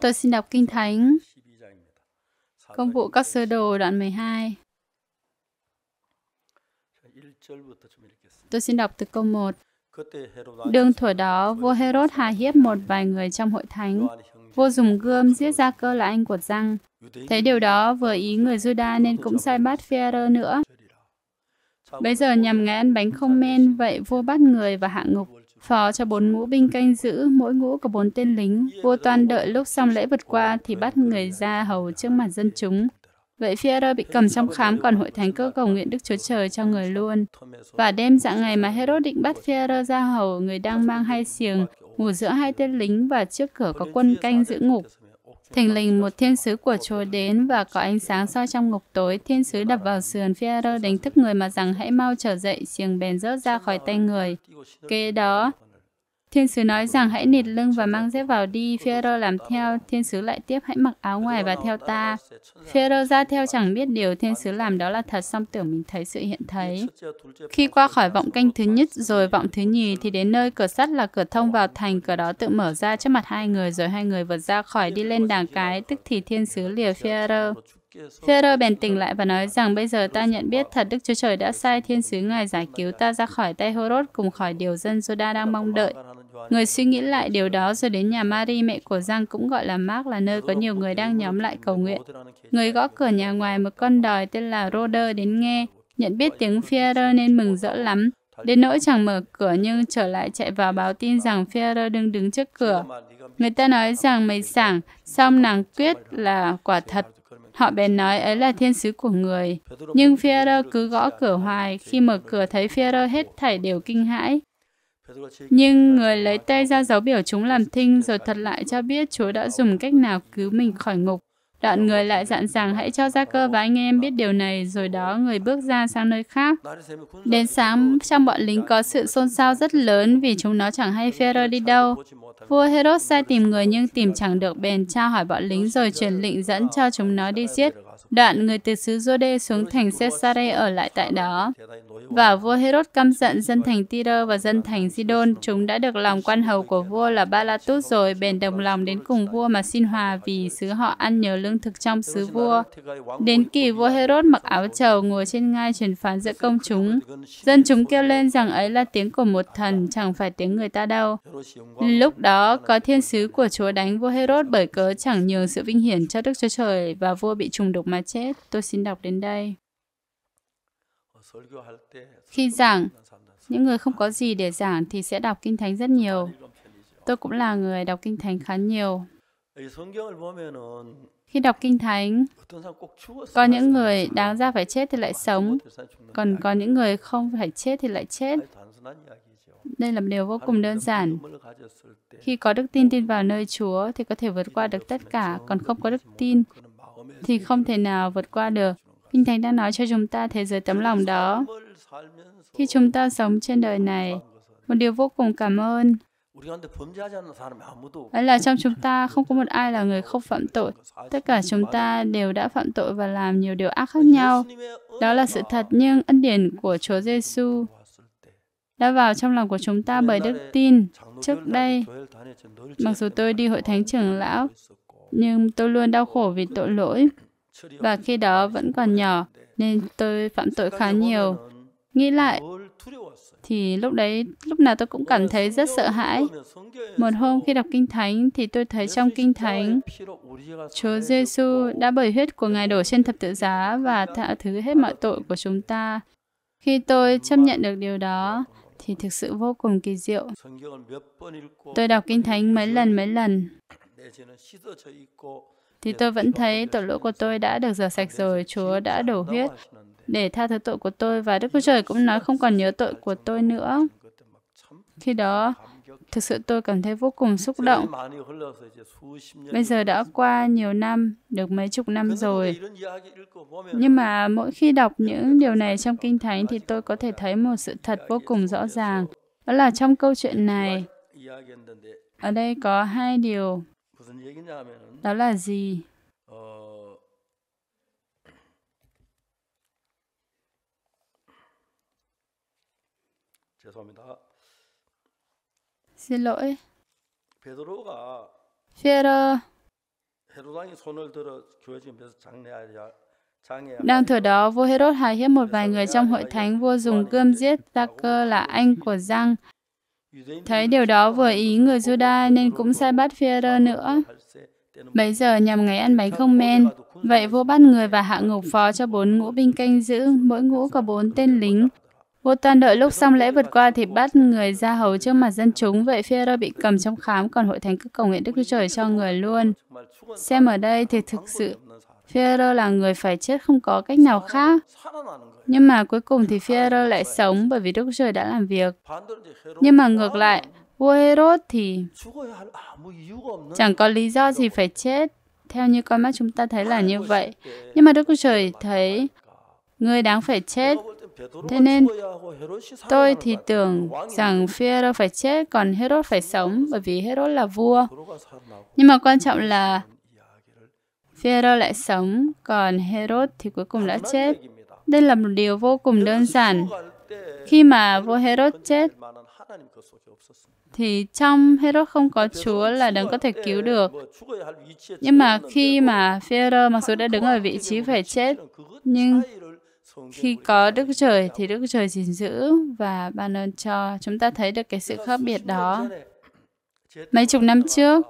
Tôi xin đọc Kinh Thánh, Công vụ các sơ đồ đoạn 12. Tôi xin đọc từ câu 1. Đương thuở đó, vua Herod hà hiếp một vài người trong hội thánh. Vua dùng gươm giết ra cơ là anh của răng. Thấy điều đó vừa ý người Juda nên cũng sai bắt Phêrô nữa. Bây giờ nhằm ngày ăn bánh không men, vậy vua bắt người và hạ ngục phó cho bốn ngũ binh canh giữ, mỗi ngũ có bốn tên lính. Vua toàn đợi lúc xong lễ vượt qua thì bắt người ra hầu trước mặt dân chúng. Vậy Führer bị cầm trong khám còn hội thánh cơ cầu nguyện Đức Chúa Trời cho người luôn. Và đêm dạng ngày mà Herod định bắt Führer ra hầu, người đang mang hai xiềng, ngủ giữa hai tên lính và trước cửa có quân canh giữ ngục. Thình lình một thiên sứ của Chúa đến và có ánh sáng soi trong ngục tối, thiên sứ đập vào sườn Phi-a-rơ đánh thức người mà rằng hãy mau trở dậy, xiềng bèn rớt ra khỏi tay người. Kế đó, Thiên sứ nói rằng hãy nịt lưng và mang dép vào đi. Phêrô làm theo. Thiên sứ lại tiếp hãy mặc áo ngoài và theo ta. Phêrô ra theo chẳng biết điều thiên sứ làm đó là thật song tưởng mình thấy sự hiện thấy. Khi qua khỏi vọng canh thứ nhất rồi vọng thứ nhì thì đến nơi cửa sắt là cửa thông vào thành cửa đó tự mở ra trước mặt hai người rồi hai người vượt ra khỏi đi lên đàng cái tức thì thiên sứ lìa Phêrô. Phêrô bèn tỉnh lại và nói rằng bây giờ ta nhận biết thật Đức Chúa Trời đã sai thiên sứ Ngài giải cứu ta ra khỏi tay Horus cùng khỏi điều dân Juda đang mong đợi. Người suy nghĩ lại điều đó rồi đến nhà Mary mẹ của Giang cũng gọi là Mark là nơi có nhiều người đang nhóm lại cầu nguyện. Người gõ cửa nhà ngoài một con đòi tên là Roder đến nghe, nhận biết tiếng Führer nên mừng rỡ lắm. Đến nỗi chẳng mở cửa nhưng trở lại chạy vào báo tin rằng Führer đang đứng trước cửa. Người ta nói rằng mày sảng, xong nàng quyết là quả thật. Họ bèn nói ấy là thiên sứ của người. Nhưng Führer cứ gõ cửa hoài, khi mở cửa thấy Führer hết thảy đều kinh hãi. Nhưng người lấy tay ra dấu biểu chúng làm thinh rồi thật lại cho biết Chúa đã dùng cách nào cứu mình khỏi ngục. Đoạn người lại dặn rằng hãy cho gia cơ và anh em biết điều này, rồi đó người bước ra sang nơi khác. Đến sáng, trong bọn lính có sự xôn xao rất lớn vì chúng nó chẳng hay Phêrô đi đâu. Vua Herod sai tìm người nhưng tìm chẳng được bèn tra hỏi bọn lính rồi truyền lệnh dẫn cho chúng nó đi giết. Đoạn người từ xứ Giô-đê xuống thành Caesarea ở lại tại đó và vua Herod căm giận dân thành Tyre và dân thành Sidon. Chúng đã được lòng quan hầu của vua là Balatus rồi, bèn đồng lòng đến cùng vua mà xin hòa vì xứ họ ăn nhờ lương thực trong xứ vua. Đến kỳ vua Herod mặc áo trầu ngồi trên ngai truyền phán giữa công chúng. Dân chúng kêu lên rằng ấy là tiếng của một thần, chẳng phải tiếng người ta đâu. Lúc đó, có thiên sứ của Chúa đánh vua Herod bởi cớ chẳng nhường sự vinh hiển cho Đức Chúa Trời và vua bị trùng độc mà chết. Tôi xin đọc đến đây. Khi giảng, những người không có gì để giảng thì sẽ đọc Kinh Thánh rất nhiều. Tôi cũng là người đọc Kinh Thánh khá nhiều. Khi đọc Kinh Thánh, có những người đáng ra phải chết thì lại sống, còn có những người không phải chết thì lại chết. Đây là một điều vô cùng đơn giản. Khi có đức tin tin vào nơi Chúa thì có thể vượt qua được tất cả, còn không có đức tin thì không thể nào vượt qua được. Kinh Thánh đang nói cho chúng ta thế giới tấm lòng đó. Khi chúng ta sống trên đời này, một điều vô cùng cảm ơn đó là trong chúng ta không có một ai là người không phạm tội. Tất cả chúng ta đều đã phạm tội và làm nhiều điều ác khác nhau. Đó là sự thật nhưng ân điển của Chúa Giêsu đã vào trong lòng của chúng ta bởi đức tin. Trước đây, mặc dù tôi đi hội thánh trưởng lão, nhưng tôi luôn đau khổ vì tội lỗi. Và khi đó vẫn còn nhỏ, nên tôi phạm tội khá nhiều. Nghĩ lại, thì lúc đấy, lúc nào tôi cũng cảm thấy rất sợ hãi. Một hôm khi đọc Kinh Thánh, thì tôi thấy trong Kinh Thánh, Chúa Giêsu đã bởi huyết của Ngài đổ trên thập tự giá và tha thứ hết mọi tội của chúng ta. Khi tôi chấp nhận được điều đó, thì thực sự vô cùng kỳ diệu. Tôi đọc Kinh Thánh mấy lần mấy lần thì tôi vẫn thấy tội lỗi của tôi đã được rửa sạch rồi, Chúa đã đổ huyết để tha thứ tội của tôi và Đức Chúa Trời cũng nói không còn nhớ tội của tôi nữa. Khi đó, thực sự tôi cảm thấy vô cùng xúc động. Bây giờ đã qua nhiều năm, được mấy chục năm rồi. Nhưng mà mỗi khi đọc những điều này trong Kinh Thánh thì tôi có thể thấy một sự thật vô cùng rõ ràng. Đó là trong câu chuyện này, ở đây có hai điều đó là gì xin lỗi 베드로가 Peter đang thở đó, vua Herod hài hiếp một vài người trong hội thánh. Vua dùng gươm giết Tucker là anh của Giang Thấy điều đó vừa ý người Juda nên cũng sai bắt Phêrô nữa. Bây giờ nhằm ngày ăn bánh không men, vậy vua bắt người và hạ ngục phó cho bốn ngũ binh canh giữ, mỗi ngũ có bốn tên lính. Vua toàn đợi lúc xong lễ vượt qua thì bắt người ra hầu trước mặt dân chúng, vậy Phêrô bị cầm trong khám, còn hội thánh cứ cầu nguyện Đức Chúa Trời cho người luôn. Xem ở đây thì thực sự Phêrô là người phải chết không có cách nào khác. Nhưng mà cuối cùng thì Phêrô lại sống bởi vì Đức Trời đã làm việc. Nhưng mà ngược lại, vua Herod thì chẳng có lý do gì phải chết. Theo như con mắt chúng ta thấy là như vậy. Nhưng mà Đức Trời thấy người đáng phải chết. Thế nên tôi thì tưởng rằng Phêrô phải chết còn Herod phải sống bởi vì Herod là vua. Nhưng mà quan trọng là Phêrô lại sống còn Herod thì cuối cùng đã chết. Đây là một điều vô cùng đơn giản. Khi mà vua Herod chết, thì trong Herod không có Chúa là đấng có thể cứu được. Nhưng mà khi mà Phêrô mặc dù đã đứng ở vị trí phải chết, nhưng khi có Đức Trời thì Đức Trời gìn giữ và ban ơn cho. Chúng ta thấy được cái sự khác biệt đó. Mấy chục năm trước,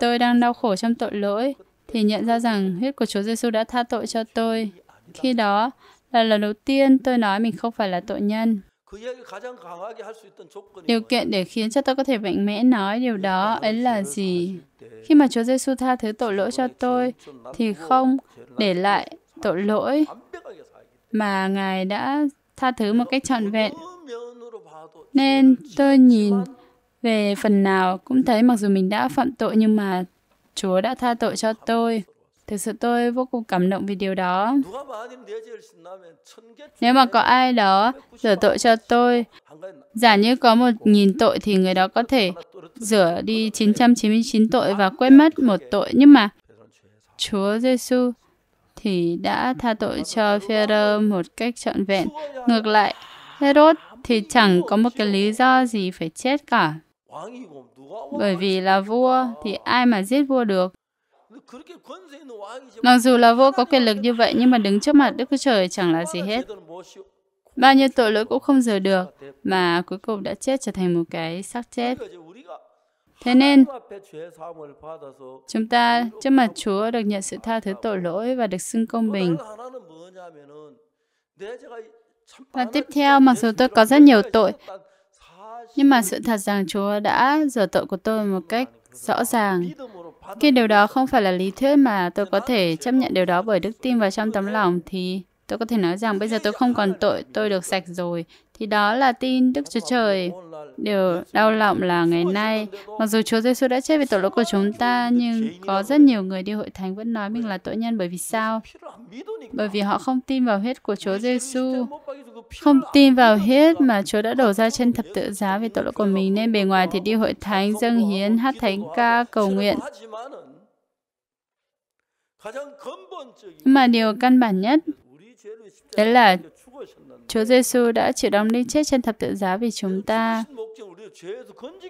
tôi đang đau khổ trong tội lỗi thì nhận ra rằng huyết của Chúa Giêsu đã tha tội cho tôi khi đó là lần đầu tiên tôi nói mình không phải là tội nhân. Điều kiện để khiến cho tôi có thể mạnh mẽ nói điều đó ấy là gì? Khi mà Chúa Giêsu tha thứ tội lỗi cho tôi thì không để lại tội lỗi mà Ngài đã tha thứ một cách trọn vẹn. Nên tôi nhìn về phần nào cũng thấy mặc dù mình đã phạm tội nhưng mà Chúa đã tha tội cho tôi. Thực sự tôi vô cùng cảm động vì điều đó. Nếu mà có ai đó rửa tội cho tôi, giả như có một nghìn tội thì người đó có thể rửa đi 999 tội và quên mất một tội. Nhưng mà Chúa Giêsu thì đã tha tội cho Phêrô một cách trọn vẹn. Ngược lại, Herod thì chẳng có một cái lý do gì phải chết cả. Bởi vì là vua thì ai mà giết vua được. Mặc dù là vua có quyền lực như vậy nhưng mà đứng trước mặt Đức Chúa Trời chẳng là gì hết. Bao nhiêu tội lỗi cũng không rửa được mà cuối cùng đã chết trở thành một cái xác chết. Thế nên, chúng ta trước mặt Chúa được nhận sự tha thứ tội lỗi và được xưng công bình. Và tiếp theo, mặc dù tôi có rất nhiều tội, nhưng mà sự thật rằng Chúa đã rửa tội của tôi một cách rõ ràng. Khi điều đó không phải là lý thuyết mà tôi có thể chấp nhận điều đó bởi đức tin và trong tấm lòng thì Tôi có thể nói rằng bây giờ tôi không còn tội, tôi được sạch rồi. Thì đó là tin Đức Chúa Trời. Điều đau lòng là ngày nay, mặc dù Chúa Giêsu đã chết vì tội lỗi của chúng ta, nhưng có rất nhiều người đi hội thánh vẫn nói mình là tội nhân bởi vì sao? Bởi vì họ không tin vào huyết của Chúa Giêsu, không tin vào huyết mà Chúa đã đổ ra trên thập tự giá vì tội lỗi của mình nên bề ngoài thì đi hội thánh, dâng hiến, hát thánh ca, cầu nguyện. mà điều căn bản nhất Đấy là Chúa Giêsu đã chịu đóng đinh chết trên thập tự giá vì chúng ta.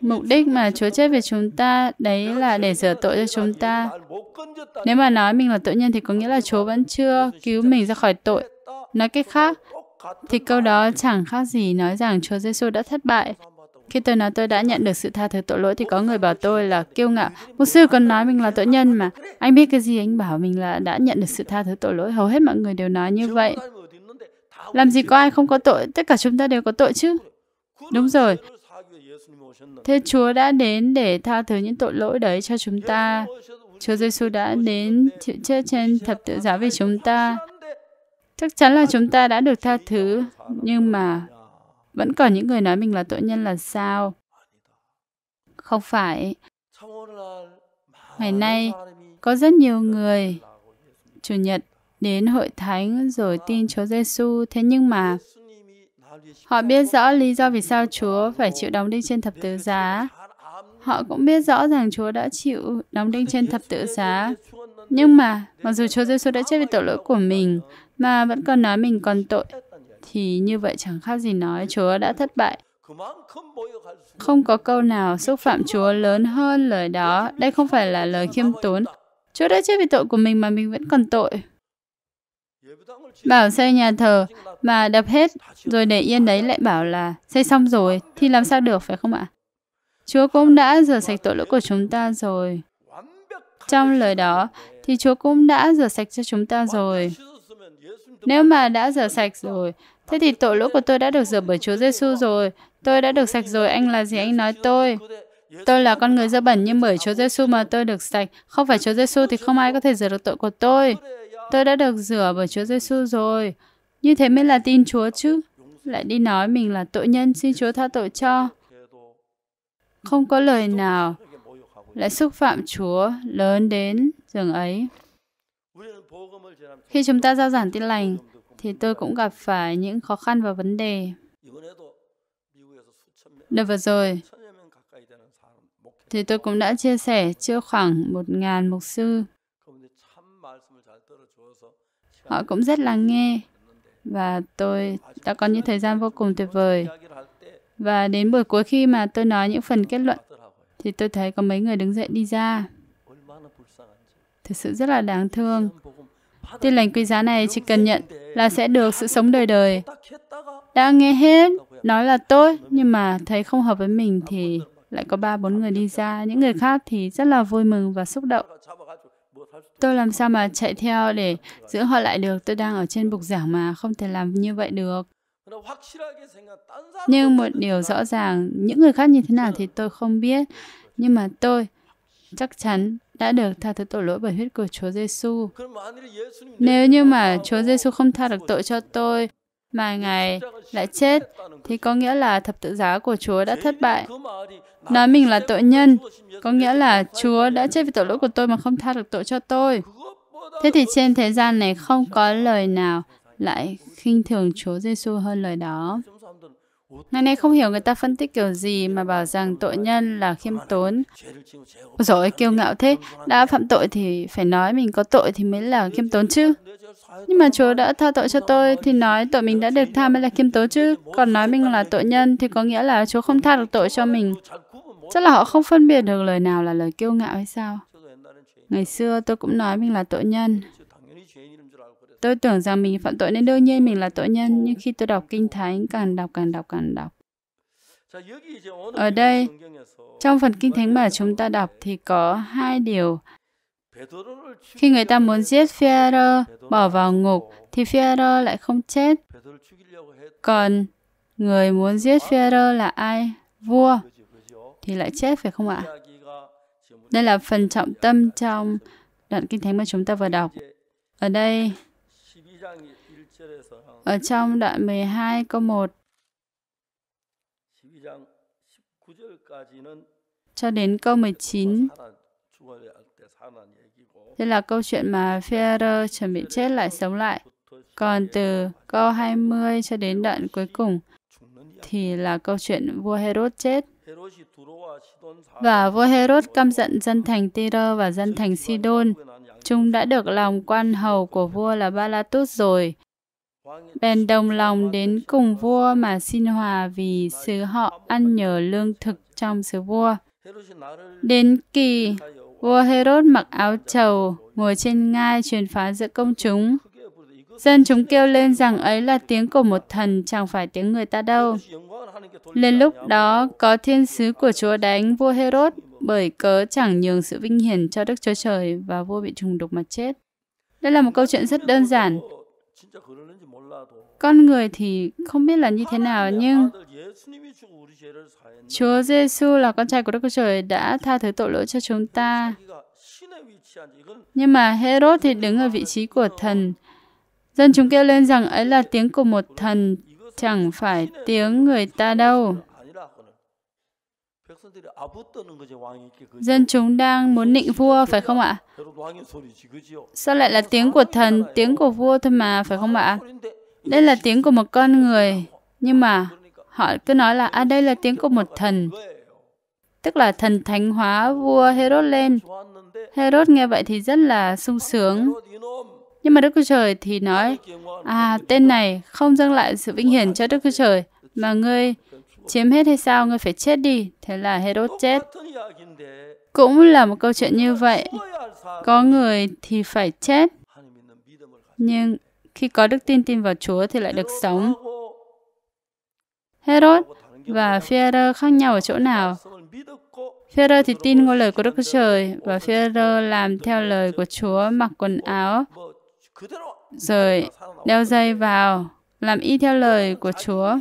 Mục đích mà Chúa chết vì chúng ta đấy là để rửa tội cho chúng ta. Nếu mà nói mình là tội nhân thì có nghĩa là Chúa vẫn chưa cứu mình ra khỏi tội. Nói cách khác, thì câu đó chẳng khác gì nói rằng Chúa Giêsu đã thất bại khi tôi nói tôi đã nhận được sự tha thứ tội lỗi thì có người bảo tôi là kiêu ngạo. Một sư còn nói mình là tội nhân mà. Anh biết cái gì anh bảo mình là đã nhận được sự tha thứ tội lỗi. Hầu hết mọi người đều nói như vậy. Làm gì có ai không có tội, tất cả chúng ta đều có tội chứ. Đúng rồi. Thế Chúa đã đến để tha thứ những tội lỗi đấy cho chúng ta. Chúa Giêsu đã đến chịu chết trên thập tự giá vì chúng ta. Chắc chắn là chúng ta đã được tha thứ, nhưng mà vẫn còn những người nói mình là tội nhân là sao không phải ngày nay có rất nhiều người chủ nhật đến hội thánh rồi tin Chúa Giêsu thế nhưng mà họ biết rõ lý do vì sao Chúa phải chịu đóng đinh trên thập tự giá họ cũng biết rõ rằng Chúa đã chịu đóng đinh trên thập tự giá nhưng mà mặc dù Chúa Giêsu đã chết vì tội lỗi của mình mà vẫn còn nói mình còn tội thì như vậy chẳng khác gì nói Chúa đã thất bại. Không có câu nào xúc phạm Chúa lớn hơn lời đó. Đây không phải là lời khiêm tốn. Chúa đã chết vì tội của mình mà mình vẫn còn tội. Bảo xây nhà thờ mà đập hết rồi để yên đấy lại bảo là xây xong rồi thì làm sao được phải không ạ? Chúa cũng đã rửa sạch tội lỗi của chúng ta rồi. Trong lời đó thì Chúa cũng đã rửa sạch cho chúng ta rồi. Nếu mà đã rửa sạch rồi Thế thì tội lỗi của tôi đã được rửa bởi Chúa Giêsu rồi. Tôi đã được sạch rồi, anh là gì anh nói tôi? Tôi là con người dơ bẩn nhưng bởi Chúa Giêsu mà tôi được sạch. Không phải Chúa Giêsu thì không ai có thể rửa được tội của tôi. Tôi đã được rửa bởi Chúa Giêsu rồi. Như thế mới là tin Chúa chứ. Lại đi nói mình là tội nhân, xin Chúa tha tội cho. Không có lời nào lại xúc phạm Chúa lớn đến dường ấy. Khi chúng ta giao giảng tin lành, thì tôi cũng gặp phải những khó khăn và vấn đề. Đợt vừa rồi, thì tôi cũng đã chia sẻ cho khoảng một ngàn mục sư. Họ cũng rất là nghe và tôi đã có những thời gian vô cùng tuyệt vời. Và đến buổi cuối khi mà tôi nói những phần kết luận thì tôi thấy có mấy người đứng dậy đi ra. Thực sự rất là đáng thương. Tin lành quý giá này chỉ cần nhận là sẽ được sự sống đời đời. Đã nghe hết, nói là tốt, nhưng mà thấy không hợp với mình thì lại có ba bốn người đi ra, những người khác thì rất là vui mừng và xúc động. Tôi làm sao mà chạy theo để giữ họ lại được, tôi đang ở trên bục giảng mà không thể làm như vậy được. Nhưng một điều rõ ràng, những người khác như thế nào thì tôi không biết, nhưng mà tôi chắc chắn đã được tha thứ tội lỗi bởi huyết của Chúa Giêsu. Nếu như mà Chúa Giêsu không tha được tội cho tôi mà Ngài lại chết thì có nghĩa là thập tự giá của Chúa đã thất bại. Nói mình là tội nhân có nghĩa là Chúa đã chết vì tội lỗi của tôi mà không tha được tội cho tôi. Thế thì trên thế gian này không có lời nào lại khinh thường Chúa Giêsu hơn lời đó. Ngày nay không hiểu người ta phân tích kiểu gì mà bảo rằng tội nhân là khiêm tốn. rồi kiêu ngạo thế, đã phạm tội thì phải nói mình có tội thì mới là khiêm tốn chứ. Nhưng mà Chúa đã tha tội cho tôi thì nói tội mình đã được tha mới là khiêm tốn chứ. Còn nói mình là tội nhân thì có nghĩa là Chúa không tha được tội cho mình. Chắc là họ không phân biệt được lời nào là lời kiêu ngạo hay sao. Ngày xưa tôi cũng nói mình là tội nhân, tôi tưởng rằng mình phạm tội nên đương nhiên mình là tội nhân nhưng khi tôi đọc kinh thánh càng đọc càng đọc càng đọc ở đây trong phần kinh thánh mà chúng ta đọc thì có hai điều khi người ta muốn giết Phêrô bỏ vào ngục thì Phêrô lại không chết còn người muốn giết Phêrô là ai vua thì lại chết phải không ạ đây là phần trọng tâm trong đoạn kinh thánh mà chúng ta vừa đọc ở đây ở trong đoạn 12 câu 1 cho đến câu 19 đây là câu chuyện mà Führer chuẩn bị chết lại sống lại. Còn từ câu 20 cho đến đoạn cuối cùng thì là câu chuyện vua Herod chết. Và vua Herod căm giận dân thành Tyre và dân thành Sidon Chúng đã được lòng quan hầu của vua là Balatut rồi. Bèn đồng lòng đến cùng vua mà xin hòa vì sứ họ ăn nhờ lương thực trong sứ vua. Đến kỳ, vua Herod mặc áo trầu, ngồi trên ngai truyền phá giữa công chúng. Dân chúng kêu lên rằng ấy là tiếng của một thần, chẳng phải tiếng người ta đâu. Lên lúc đó, có thiên sứ của Chúa đánh vua Herod, bởi cớ chẳng nhường sự vinh hiển cho Đức Chúa Trời và vua bị trùng độc mà chết. Đây là một câu chuyện rất đơn giản. Con người thì không biết là như thế nào nhưng Chúa Giêsu là con trai của Đức Chúa Trời đã tha thứ tội lỗi cho chúng ta. Nhưng mà Herod thì đứng ở vị trí của thần. Dân chúng kêu lên rằng ấy là tiếng của một thần, chẳng phải tiếng người ta đâu. Dân chúng đang muốn nịnh vua, phải không ạ? Sao lại là tiếng của thần, tiếng của vua thôi mà, phải không ạ? Đây là tiếng của một con người, nhưng mà họ cứ nói là, à đây là tiếng của một thần. Tức là thần thánh hóa vua Herod lên. Herod nghe vậy thì rất là sung sướng. Nhưng mà Đức Chúa Trời thì nói, à tên này không dâng lại sự vinh hiển cho Đức Chúa Trời, mà ngươi chiếm hết hay sao ngươi phải chết đi thế là Herod chết cũng là một câu chuyện như vậy có người thì phải chết nhưng khi có đức tin tin vào Chúa thì lại được sống Herod và Phêrô khác nhau ở chỗ nào Phêrô thì tin ngôi lời của Đức Trời và Phêrô làm theo lời của Chúa mặc quần áo rồi đeo dây vào làm y theo lời của Chúa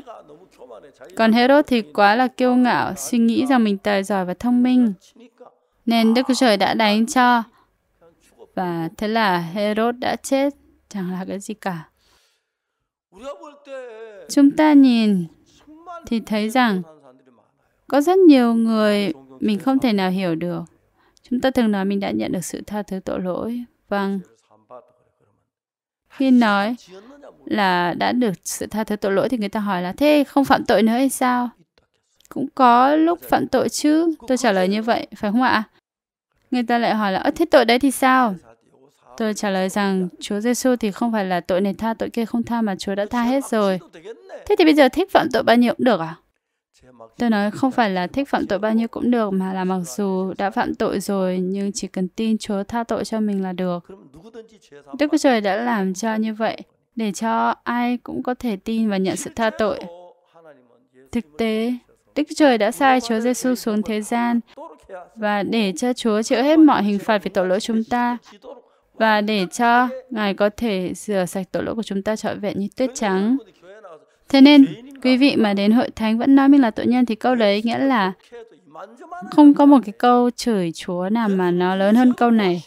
còn Herod thì quá là kiêu ngạo, suy nghĩ rằng mình tài giỏi và thông minh. Nên Đức Trời đã đánh cho. Và thế là Herod đã chết, chẳng là cái gì cả. Chúng ta nhìn thì thấy rằng có rất nhiều người mình không thể nào hiểu được. Chúng ta thường nói mình đã nhận được sự tha thứ tội lỗi. Vâng, khi nói là đã được sự tha thứ tội lỗi thì người ta hỏi là thế không phạm tội nữa hay sao? Cũng có lúc phạm tội chứ. Tôi trả lời như vậy, phải không ạ? Người ta lại hỏi là ơ thế tội đấy thì sao? Tôi trả lời rằng Chúa Giêsu thì không phải là tội này tha tội kia không tha mà Chúa đã tha hết rồi. Thế thì bây giờ thích phạm tội bao nhiêu cũng được à? Tôi nói không phải là thích phạm tội bao nhiêu cũng được mà là mặc dù đã phạm tội rồi nhưng chỉ cần tin Chúa tha tội cho mình là được. Đức Chúa Trời đã làm cho như vậy để cho ai cũng có thể tin và nhận sự tha tội. Thực tế, Đức Chúa Trời đã sai Chúa Giêsu xuống thế gian và để cho Chúa chịu hết mọi hình phạt vì tội lỗi chúng ta và để cho Ngài có thể rửa sạch tội lỗi của chúng ta trọn vẹn như tuyết trắng. Thế nên, quý vị mà đến hội thánh vẫn nói mình là tội nhân thì câu đấy nghĩa là không có một cái câu chửi Chúa nào mà nó lớn hơn câu này.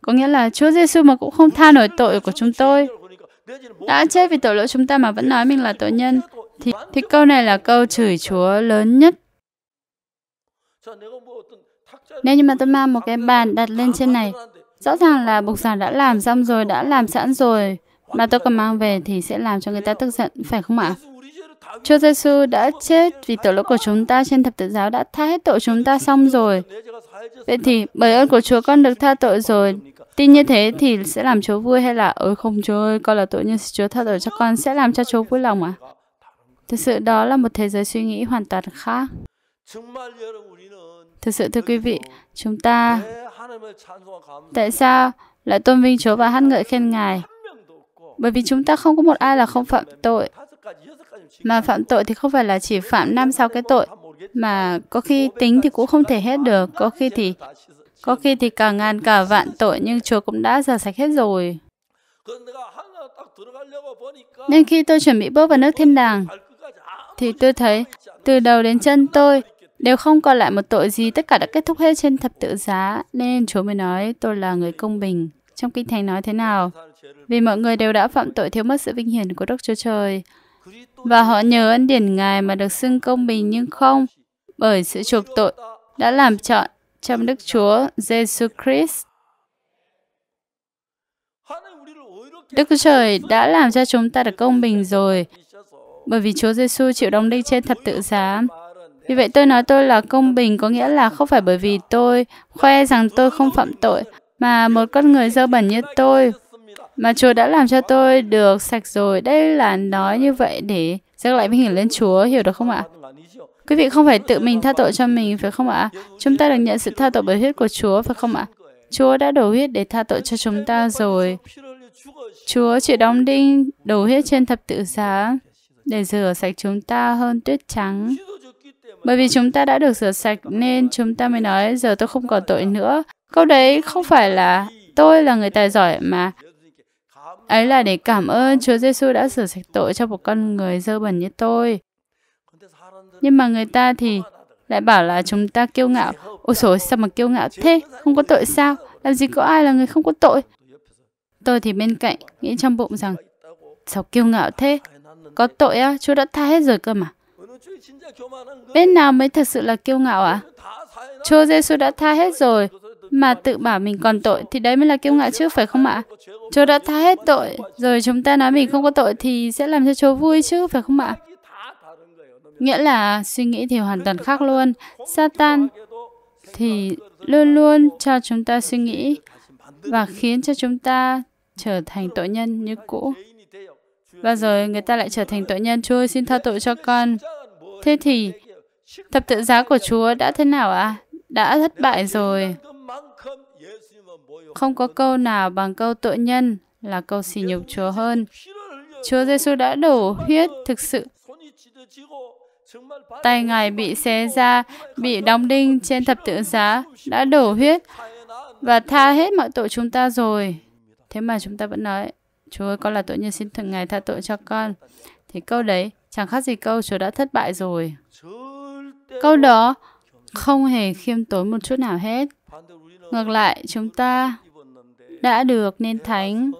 Có nghĩa là Chúa Giêsu mà cũng không tha nổi tội của chúng tôi. Đã chết vì tội lỗi chúng ta mà vẫn nói mình là tội nhân. Thì, thì câu này là câu chửi Chúa lớn nhất. Nếu như mà tôi mang một cái bàn đặt lên trên này, rõ ràng là Bục Giảng đã làm xong rồi, đã làm sẵn rồi mà tôi còn mang về thì sẽ làm cho người ta tức giận, phải không ạ? Chúa Giêsu đã chết vì tội lỗi của chúng ta trên thập tự giáo đã tha hết tội chúng ta xong rồi. Vậy thì bởi ơn của Chúa con được tha tội rồi. Tin như thế thì sẽ làm Chúa vui hay là ôi không Chúa ơi, con là tội nhưng Chúa tha tội cho con sẽ làm cho Chúa vui lòng à? Thực sự đó là một thế giới suy nghĩ hoàn toàn khác. Thực sự thưa quý vị, chúng ta tại sao lại tôn vinh Chúa và hát ngợi khen Ngài? Bởi vì chúng ta không có một ai là không phạm tội. Mà phạm tội thì không phải là chỉ phạm năm sau cái tội, mà có khi tính thì cũng không thể hết được, có khi thì có khi thì cả ngàn cả vạn tội nhưng Chúa cũng đã rửa sạch hết rồi. Nên khi tôi chuẩn bị bước vào nước thiên đàng, thì tôi thấy từ đầu đến chân tôi đều không còn lại một tội gì, tất cả đã kết thúc hết trên thập tự giá. Nên Chúa mới nói tôi là người công bình. Trong Kinh Thánh nói thế nào? Vì mọi người đều đã phạm tội thiếu mất sự vinh hiển của Đức Chúa Trời. Và họ nhờ ân điển Ngài mà được xưng công bình nhưng không bởi sự chuộc tội đã làm chọn trong Đức Chúa Jesus Christ. Đức Chúa Trời đã làm cho chúng ta được công bình rồi, bởi vì Chúa Giêsu chịu đóng đinh trên thập tự giá. Vì vậy tôi nói tôi là công bình có nghĩa là không phải bởi vì tôi khoe rằng tôi không phạm tội, mà một con người dơ bẩn như tôi mà Chúa đã làm cho tôi được sạch rồi. Đây là nói như vậy để dâng lại vinh hiển lên Chúa, hiểu được không ạ? Quý vị không phải tự mình tha tội cho mình, phải không ạ? Chúng ta được nhận sự tha tội bởi huyết của Chúa, phải không ạ? Chúa đã đổ huyết để tha tội cho chúng ta rồi. Chúa chịu đóng đinh, đổ huyết trên thập tự giá để rửa sạch chúng ta hơn tuyết trắng. Bởi vì chúng ta đã được rửa sạch nên chúng ta mới nói giờ tôi không còn tội nữa. Câu đấy không phải là tôi là người tài giỏi mà Ấy là để cảm ơn Chúa Giêsu đã sửa sạch tội cho một con người dơ bẩn như tôi. Nhưng mà người ta thì lại bảo là chúng ta kiêu ngạo. Ôi trời sao mà kiêu ngạo thế? Không có tội sao? Làm gì có ai là người không có tội? Tôi thì bên cạnh, nghĩ trong bụng rằng, sao kiêu ngạo thế? Có tội á, Chúa đã tha hết rồi cơ mà. Bên nào mới thật sự là kiêu ngạo ạ? À? Chúa Giêsu đã tha hết rồi, mà tự bảo mình còn tội thì đấy mới là kiêu ngạo chứ phải không ạ? Chúa đã tha hết tội, rồi chúng ta nói mình không có tội thì sẽ làm cho Chúa vui chứ phải không ạ? Nghĩa là suy nghĩ thì hoàn toàn khác luôn. Satan thì luôn luôn cho chúng ta suy nghĩ và khiến cho chúng ta trở thành tội nhân như cũ. Và rồi người ta lại trở thành tội nhân. Chúa ơi, xin tha tội cho con. Thế thì thập tự giá của Chúa đã thế nào ạ? À? Đã thất bại rồi. Không có câu nào bằng câu tội nhân là câu sỉ nhục Chúa hơn. Chúa Giêsu đã đổ huyết thực sự. Tay Ngài bị xé ra, bị đóng đinh trên thập tự giá, đã đổ huyết và tha hết mọi tội chúng ta rồi. Thế mà chúng ta vẫn nói, Chúa ơi, con là tội nhân xin thường Ngài tha tội cho con. Thì câu đấy chẳng khác gì câu Chúa đã thất bại rồi. Câu đó không hề khiêm tốn một chút nào hết. Ngược lại, chúng ta đã được nên thánh.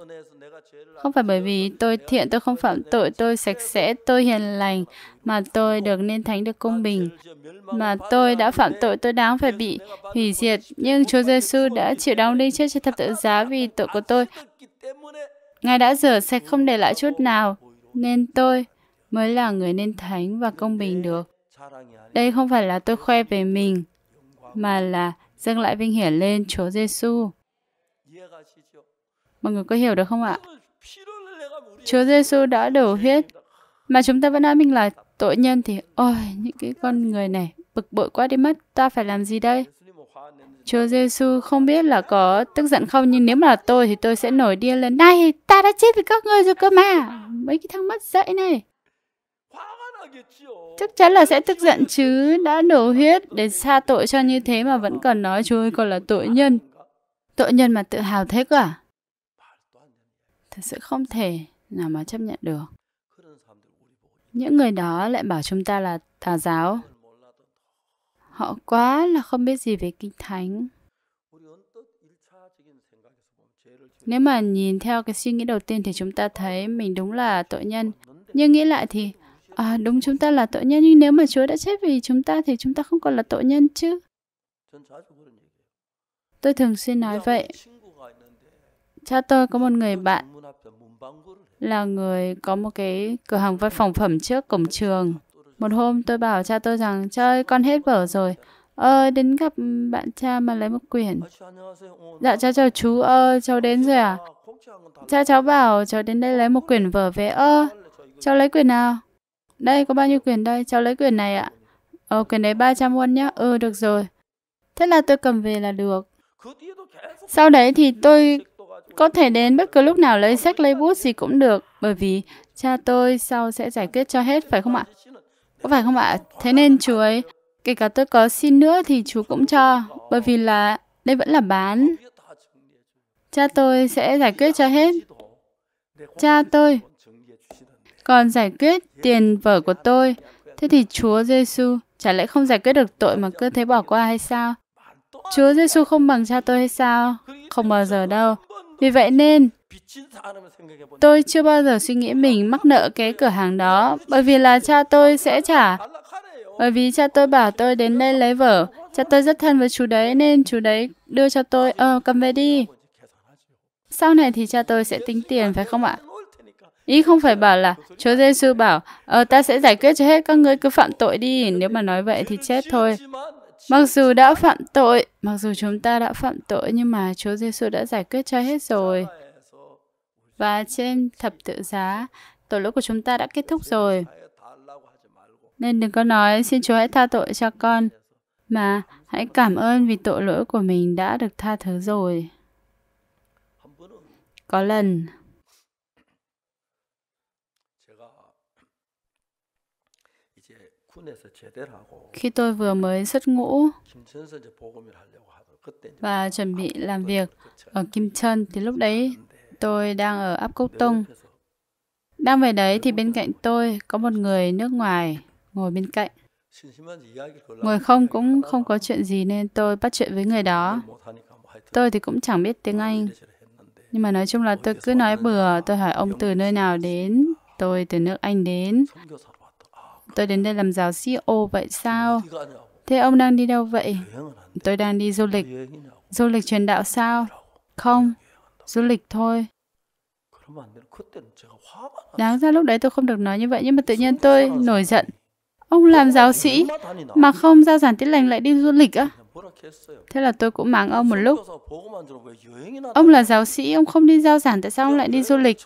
Không phải bởi vì tôi thiện, tôi không phạm tội, tôi sạch sẽ, tôi hiền lành, mà tôi được nên thánh được công bình. Mà tôi đã phạm tội, tôi đáng phải bị hủy diệt. Nhưng Chúa Giêsu đã chịu đóng đinh chết cho thập tự giá vì tội của tôi. Ngài đã rửa sạch không để lại chút nào, nên tôi mới là người nên thánh và công bình được. Đây không phải là tôi khoe về mình, mà là dâng lại vinh hiển lên Chúa Giêsu. Mọi người có hiểu được không ạ? Chúa Giêsu đã đổ huyết mà chúng ta vẫn nói mình là tội nhân thì ôi những cái con người này bực bội quá đi mất, ta phải làm gì đây? Chúa Giêsu không biết là có tức giận không nhưng nếu mà là tôi thì tôi sẽ nổi điên lên này ta đã chết vì các ngươi rồi cơ mà mấy cái thằng mất dạy này chắc chắn là sẽ tức giận chứ đã đổ huyết để xa tội cho như thế mà vẫn còn nói chúa ơi còn là tội nhân tội nhân mà tự hào thế cơ à thật sự không thể nào mà chấp nhận được. Những người đó lại bảo chúng ta là tà giáo. Họ quá là không biết gì về Kinh Thánh. Nếu mà nhìn theo cái suy nghĩ đầu tiên thì chúng ta thấy mình đúng là tội nhân. Nhưng nghĩ lại thì, à, đúng chúng ta là tội nhân, nhưng nếu mà Chúa đã chết vì chúng ta thì chúng ta không còn là tội nhân chứ. Tôi thường xuyên nói vậy. Cha tôi có một người bạn là người có một cái cửa hàng văn phòng phẩm trước cổng trường. Một hôm tôi bảo cha tôi rằng, cha ơi, con hết vở rồi. Ơ, ờ, đến gặp bạn cha mà lấy một quyển. Dạ, cha chào chú, ơ, ờ, cháu đến rồi à? Cha cháu bảo cháu đến đây lấy một quyển vở về, ơ, cháu lấy quyển nào? Đây, có bao nhiêu quyển đây? Cháu lấy quyển này ạ. Ờ, quyển đấy 300 won nhá. Ừ, được rồi. Thế là tôi cầm về là được. Sau đấy thì tôi có thể đến bất cứ lúc nào lấy sách lấy bút gì cũng được, bởi vì cha tôi sau sẽ giải quyết cho hết, phải không ạ? Có phải không ạ? Thế nên chú ấy, kể cả tôi có xin nữa thì chú cũng cho, bởi vì là đây vẫn là bán. Cha tôi sẽ giải quyết cho hết. Cha tôi còn giải quyết tiền vở của tôi. Thế thì Chúa Giêsu chả lẽ không giải quyết được tội mà cứ thế bỏ qua hay sao? Chúa Giêsu không bằng cha tôi hay sao? Không bao giờ đâu. Vì vậy nên, tôi chưa bao giờ suy nghĩ mình mắc nợ cái cửa hàng đó, bởi vì là cha tôi sẽ trả. Bởi vì cha tôi bảo tôi đến đây lấy vở, cha tôi rất thân với chú đấy nên chú đấy đưa cho tôi, ờ, cầm về đi. Sau này thì cha tôi sẽ tính tiền phải không ạ? Ý không phải bảo là Chúa Giêsu bảo, ờ, ta sẽ giải quyết cho hết các ngươi cứ phạm tội đi, nếu mà nói vậy thì chết thôi. Mặc dù đã phạm tội, mặc dù chúng ta đã phạm tội nhưng mà Chúa Giêsu đã giải quyết cho hết rồi. Và trên thập tự giá, tội lỗi của chúng ta đã kết thúc rồi. Nên đừng có nói xin Chúa hãy tha tội cho con, mà hãy cảm ơn vì tội lỗi của mình đã được tha thứ rồi. Có lần Khi tôi vừa mới xuất ngũ và chuẩn bị làm việc ở Kim Trân thì lúc đấy tôi đang ở áp Cốc Tông. Đang về đấy thì bên cạnh tôi có một người nước ngoài ngồi bên cạnh. Ngồi không cũng không có chuyện gì nên tôi bắt chuyện với người đó. Tôi thì cũng chẳng biết tiếng Anh. Nhưng mà nói chung là tôi cứ nói bừa, tôi hỏi ông từ nơi nào đến, tôi từ nước Anh đến. Tôi đến đây làm giáo sĩ. Ồ, vậy sao? Thế ông đang đi đâu vậy? Tôi đang đi du lịch. Du lịch truyền đạo sao? Không, du lịch thôi. Đáng ra lúc đấy tôi không được nói như vậy, nhưng mà tự nhiên tôi nổi giận. Ông làm giáo sĩ mà không ra giảng tiết lành lại đi du lịch á? À? Thế là tôi cũng mắng ông một lúc. Ông là giáo sĩ, ông không đi giao giảng, tại sao ông lại đi du lịch?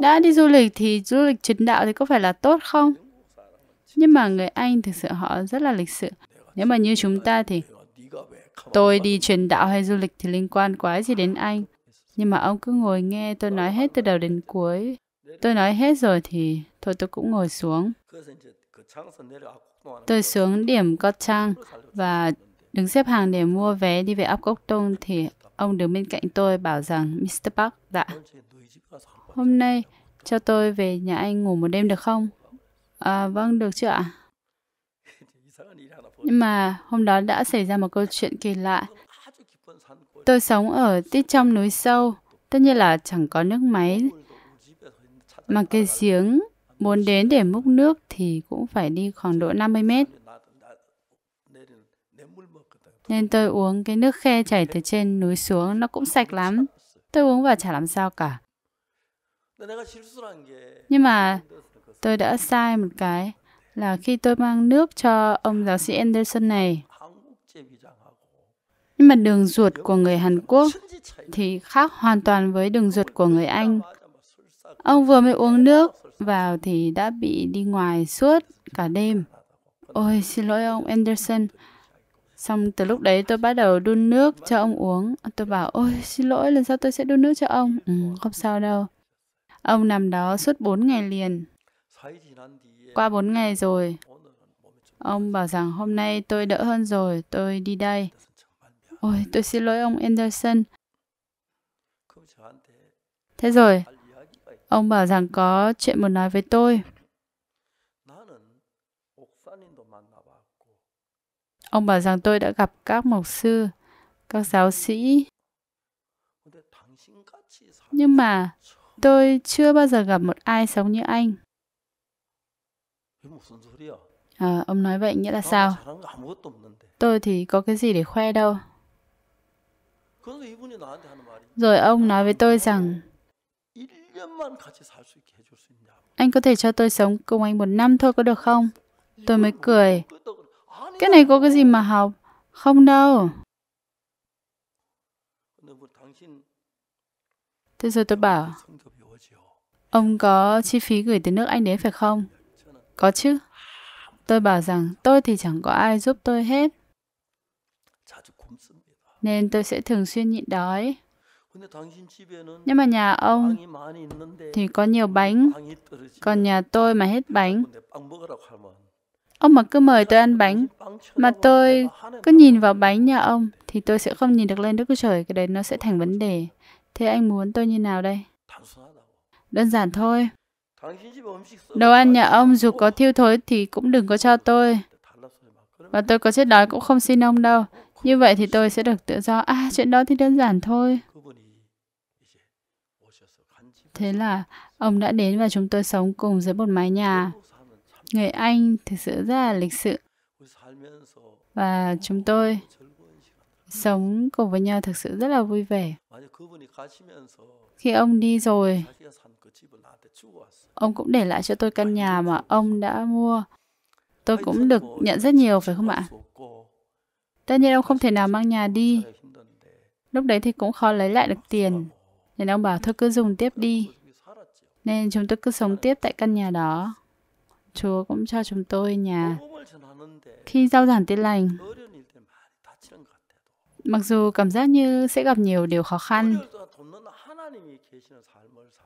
Đã đi du lịch thì du lịch truyền đạo thì có phải là tốt không? Nhưng mà người Anh thực sự họ rất là lịch sự. Nếu mà như chúng ta thì tôi đi truyền đạo hay du lịch thì liên quan quá gì đến anh. Nhưng mà ông cứ ngồi nghe tôi nói hết từ đầu đến cuối. Tôi nói hết rồi thì thôi tôi cũng ngồi xuống. Tôi xuống điểm Có Trang và đứng xếp hàng để mua vé đi về Upgoktung thì ông đứng bên cạnh tôi bảo rằng Mr. Park dạ. Hôm nay cho tôi về nhà anh ngủ một đêm được không? À, vâng, được chưa ạ? Nhưng mà hôm đó đã xảy ra một câu chuyện kỳ lạ. Tôi sống ở tít trong núi sâu, tất nhiên là chẳng có nước máy, mà cái giếng Muốn đến để múc nước thì cũng phải đi khoảng độ 50 mét. Nên tôi uống cái nước khe chảy từ trên núi xuống nó cũng sạch lắm. Tôi uống và chả làm sao cả. Nhưng mà tôi đã sai một cái là khi tôi mang nước cho ông giáo sĩ Anderson này. Nhưng mà đường ruột của người Hàn Quốc thì khác hoàn toàn với đường ruột của người Anh. Ông vừa mới uống nước vào thì đã bị đi ngoài suốt cả đêm. Ôi, xin lỗi ông Anderson. Xong từ lúc đấy tôi bắt đầu đun nước cho ông uống. Tôi bảo, ôi, xin lỗi, lần sau tôi sẽ đun nước cho ông. Ừ, không sao đâu. Ông nằm đó suốt 4 ngày liền. Qua 4 ngày rồi, ông bảo rằng hôm nay tôi đỡ hơn rồi, tôi đi đây. Ôi, tôi xin lỗi ông Anderson. Thế rồi, Ông bảo rằng có chuyện muốn nói với tôi. Ông bảo rằng tôi đã gặp các mục sư, các giáo sĩ. Nhưng mà tôi chưa bao giờ gặp một ai sống như anh. À, ông nói vậy nghĩa là sao? Tôi thì có cái gì để khoe đâu. Rồi ông nói với tôi rằng anh có thể cho tôi sống cùng anh một năm thôi có được không? Tôi mới cười. Cái này có cái gì mà học? Không đâu. Thế rồi tôi bảo, ông có chi phí gửi từ nước Anh đến phải không? Có chứ. Tôi bảo rằng tôi thì chẳng có ai giúp tôi hết. Nên tôi sẽ thường xuyên nhịn đói. Nhưng mà nhà ông thì có nhiều bánh, còn nhà tôi mà hết bánh. Ông mà cứ mời tôi ăn bánh, mà tôi cứ nhìn vào bánh nhà ông, thì tôi sẽ không nhìn được lên Đức Chúa Trời, cái đấy nó sẽ thành vấn đề. Thế anh muốn tôi như nào đây? Đơn giản thôi. Đồ ăn nhà ông dù có thiêu thối thì cũng đừng có cho tôi. Và tôi có chết đói cũng không xin ông đâu. Như vậy thì tôi sẽ được tự do. À, chuyện đó thì đơn giản thôi. Thế là ông đã đến và chúng tôi sống cùng dưới một mái nhà. Người Anh thực sự rất là lịch sự. Và chúng tôi sống cùng với nhau thực sự rất là vui vẻ. Khi ông đi rồi, ông cũng để lại cho tôi căn nhà mà ông đã mua. Tôi cũng được nhận rất nhiều, phải không ạ? Tất nhiên ông không thể nào mang nhà đi. Lúc đấy thì cũng khó lấy lại được tiền nên ông bảo thôi cứ dùng tiếp đi nên chúng tôi cứ sống tiếp tại căn nhà đó chúa cũng cho chúng tôi nhà khi giao giảng tin lành mặc dù cảm giác như sẽ gặp nhiều điều khó khăn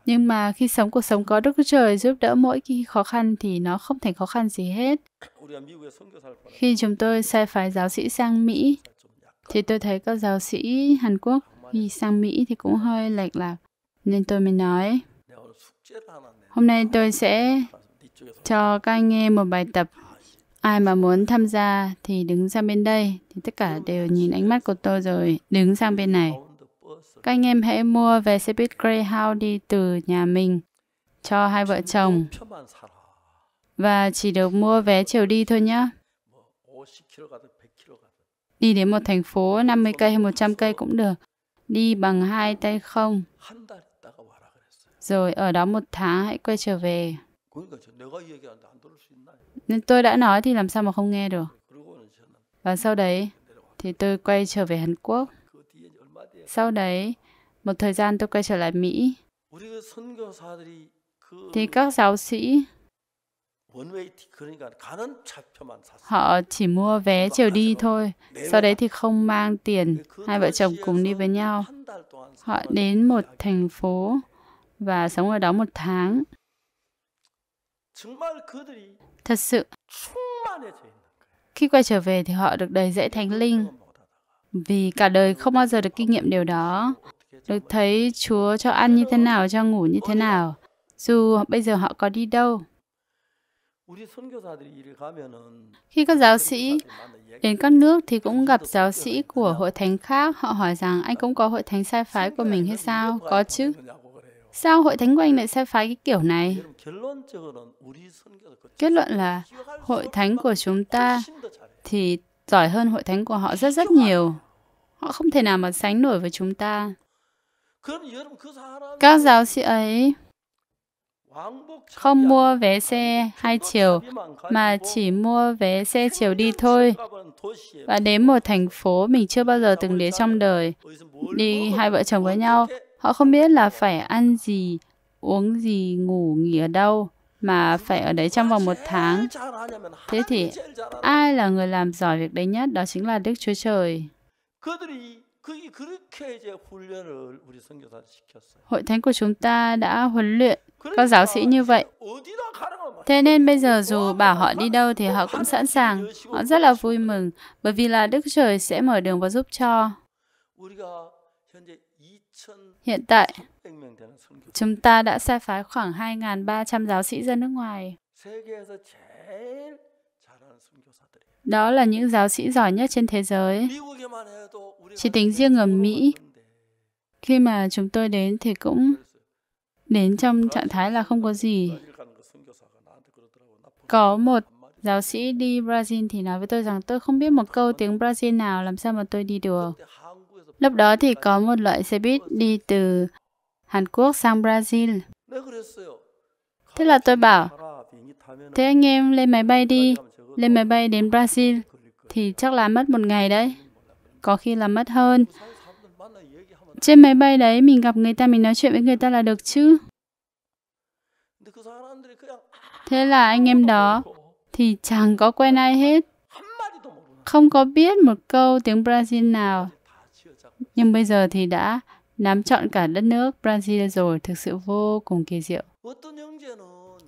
nhưng mà khi sống cuộc sống có Đức Chúa Trời giúp đỡ mỗi khi khó khăn thì nó không thành khó khăn gì hết. Khi chúng tôi sai phái giáo sĩ sang Mỹ, thì tôi thấy các giáo sĩ Hàn Quốc khi sang Mỹ thì cũng hơi lệch lạc. Nên tôi mới nói, hôm nay tôi sẽ cho các anh nghe một bài tập. Ai mà muốn tham gia thì đứng sang bên đây. Thì tất cả đều nhìn ánh mắt của tôi rồi, đứng sang bên này. Các anh em hãy mua về xe buýt Greyhound đi từ nhà mình cho hai vợ chồng. Và chỉ được mua vé chiều đi thôi nhé. Đi đến một thành phố 50 cây hay 100 cây cũng được đi bằng hai tay không. Rồi ở đó một tháng hãy quay trở về. Nên tôi đã nói thì làm sao mà không nghe được. Và sau đấy thì tôi quay trở về Hàn Quốc. Sau đấy, một thời gian tôi quay trở lại Mỹ. Thì các giáo sĩ Họ chỉ mua vé chiều đi thôi, sau đấy thì không mang tiền, hai vợ chồng cùng đi với nhau. Họ đến một thành phố và sống ở đó một tháng. Thật sự, khi quay trở về thì họ được đầy dễ thánh linh, vì cả đời không bao giờ được kinh nghiệm điều đó, được thấy Chúa cho ăn như thế nào, cho ngủ như thế nào, dù bây giờ họ có đi đâu. Khi các giáo sĩ đến các nước thì cũng gặp giáo sĩ của hội thánh khác, họ hỏi rằng anh cũng có hội thánh sai phái của mình hay sao? Có chứ. Sao hội thánh của anh lại sai phái cái kiểu này? Kết luận là hội thánh của chúng ta thì giỏi hơn hội thánh của họ rất rất nhiều. Họ không thể nào mà sánh nổi với chúng ta. Các giáo sĩ ấy không mua vé xe hai chiều mà chỉ mua vé xe chiều đi thôi. Và đến một thành phố mình chưa bao giờ từng đến trong đời, đi hai vợ chồng với nhau, họ không biết là phải ăn gì, uống gì, ngủ nghỉ ở đâu mà phải ở đấy trong vòng một tháng. Thế thì ai là người làm giỏi việc đấy nhất? Đó chính là Đức Chúa Trời. Hội thánh của chúng ta đã huấn luyện các giáo sĩ như vậy. Thế nên bây giờ dù bảo họ đi đâu thì họ cũng sẵn sàng. Họ rất là vui mừng bởi vì là Đức Trời sẽ mở đường và giúp cho. Hiện tại, chúng ta đã sai phái khoảng 2.300 giáo sĩ ra nước ngoài. Đó là những giáo sĩ giỏi nhất trên thế giới. Chỉ tính riêng ở Mỹ, khi mà chúng tôi đến thì cũng đến trong trạng thái là không có gì. Có một giáo sĩ đi Brazil thì nói với tôi rằng tôi không biết một câu tiếng Brazil nào làm sao mà tôi đi được. Lúc đó thì có một loại xe buýt đi từ Hàn Quốc sang Brazil. Thế là tôi bảo, thế anh em lên máy bay đi, lên máy bay đến Brazil thì chắc là mất một ngày đấy có khi là mất hơn. Trên máy bay đấy mình gặp người ta mình nói chuyện với người ta là được chứ. Thế là anh em đó thì chẳng có quen ai hết. Không có biết một câu tiếng Brazil nào. Nhưng bây giờ thì đã nắm chọn cả đất nước Brazil rồi, thực sự vô cùng kỳ diệu.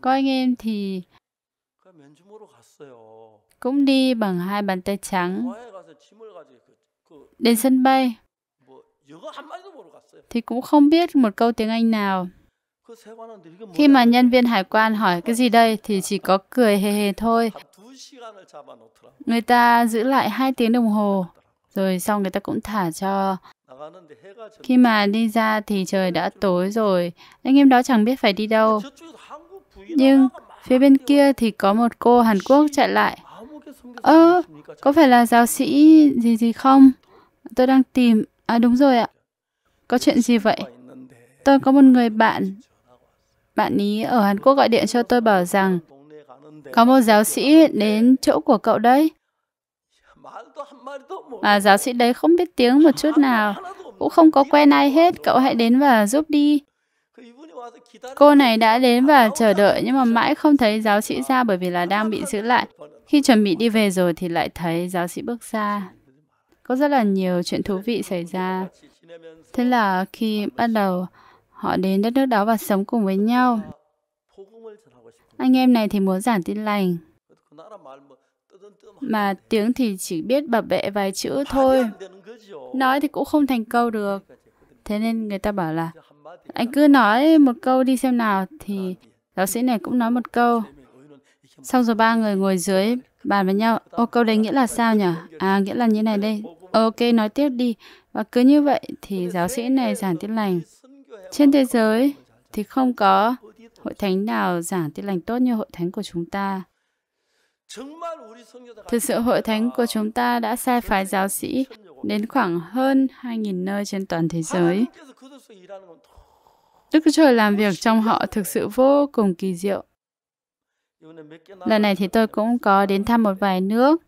Có anh em thì cũng đi bằng hai bàn tay trắng đến sân bay thì cũng không biết một câu tiếng Anh nào. Khi mà nhân viên hải quan hỏi cái gì đây thì chỉ có cười hề hề thôi. Người ta giữ lại 2 tiếng đồng hồ, rồi sau người ta cũng thả cho. Khi mà đi ra thì trời đã tối rồi, anh em đó chẳng biết phải đi đâu. Nhưng phía bên kia thì có một cô Hàn Quốc chạy lại. Ơ, ờ, có phải là giáo sĩ gì gì không? Tôi đang tìm... À đúng rồi ạ. Có chuyện gì vậy? Tôi có một người bạn. Bạn ý ở Hàn Quốc gọi điện cho tôi bảo rằng có một giáo sĩ đến chỗ của cậu đấy. Mà giáo sĩ đấy không biết tiếng một chút nào, cũng không có quen ai hết, cậu hãy đến và giúp đi. Cô này đã đến và chờ đợi nhưng mà mãi không thấy giáo sĩ ra bởi vì là đang bị giữ lại. Khi chuẩn bị đi về rồi thì lại thấy giáo sĩ bước ra. Có rất là nhiều chuyện thú vị xảy ra. Thế là khi bắt đầu họ đến đất nước đó và sống cùng với nhau. Anh em này thì muốn giảng tin lành. Mà tiếng thì chỉ biết bập bẹ vài chữ thôi. Nói thì cũng không thành câu được. Thế nên người ta bảo là anh cứ nói một câu đi xem nào thì giáo sĩ này cũng nói một câu. Xong rồi ba người ngồi dưới bàn với nhau. Ô câu đấy nghĩa là sao nhỉ? À nghĩa là như này đây. Ok, nói tiếp đi. Và cứ như vậy thì giáo sĩ này giảng tin lành. Trên thế vâng, giới vâng. thì không có hội thánh nào giảng tin lành tốt như hội thánh của chúng ta. Thực sự hội thánh của chúng ta đã sai phái giáo sĩ đến khoảng hơn 2.000 nơi trên toàn thế giới. Đức Chúa Trời làm việc trong họ thực sự vô cùng kỳ diệu. Lần này thì tôi cũng có đến thăm một vài nước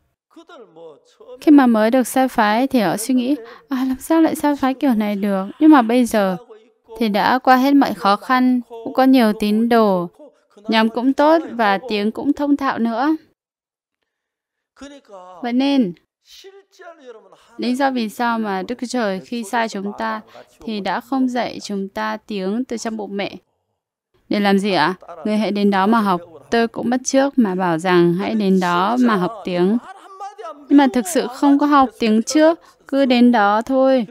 khi mà mới được sai phái thì họ suy nghĩ, à, làm sao lại sai phái kiểu này được? Nhưng mà bây giờ thì đã qua hết mọi khó khăn, cũng có nhiều tín đồ, nhóm cũng tốt và tiếng cũng thông thạo nữa. Vậy nên, lý do vì sao mà Đức Chúa Trời khi sai chúng ta thì đã không dạy chúng ta tiếng từ trong bụng mẹ. Để làm gì ạ? À? Người hãy đến đó mà học. Tôi cũng bất trước mà bảo rằng hãy đến đó mà học tiếng nhưng mà thực sự không có học tiếng trước, cứ đến đó thôi.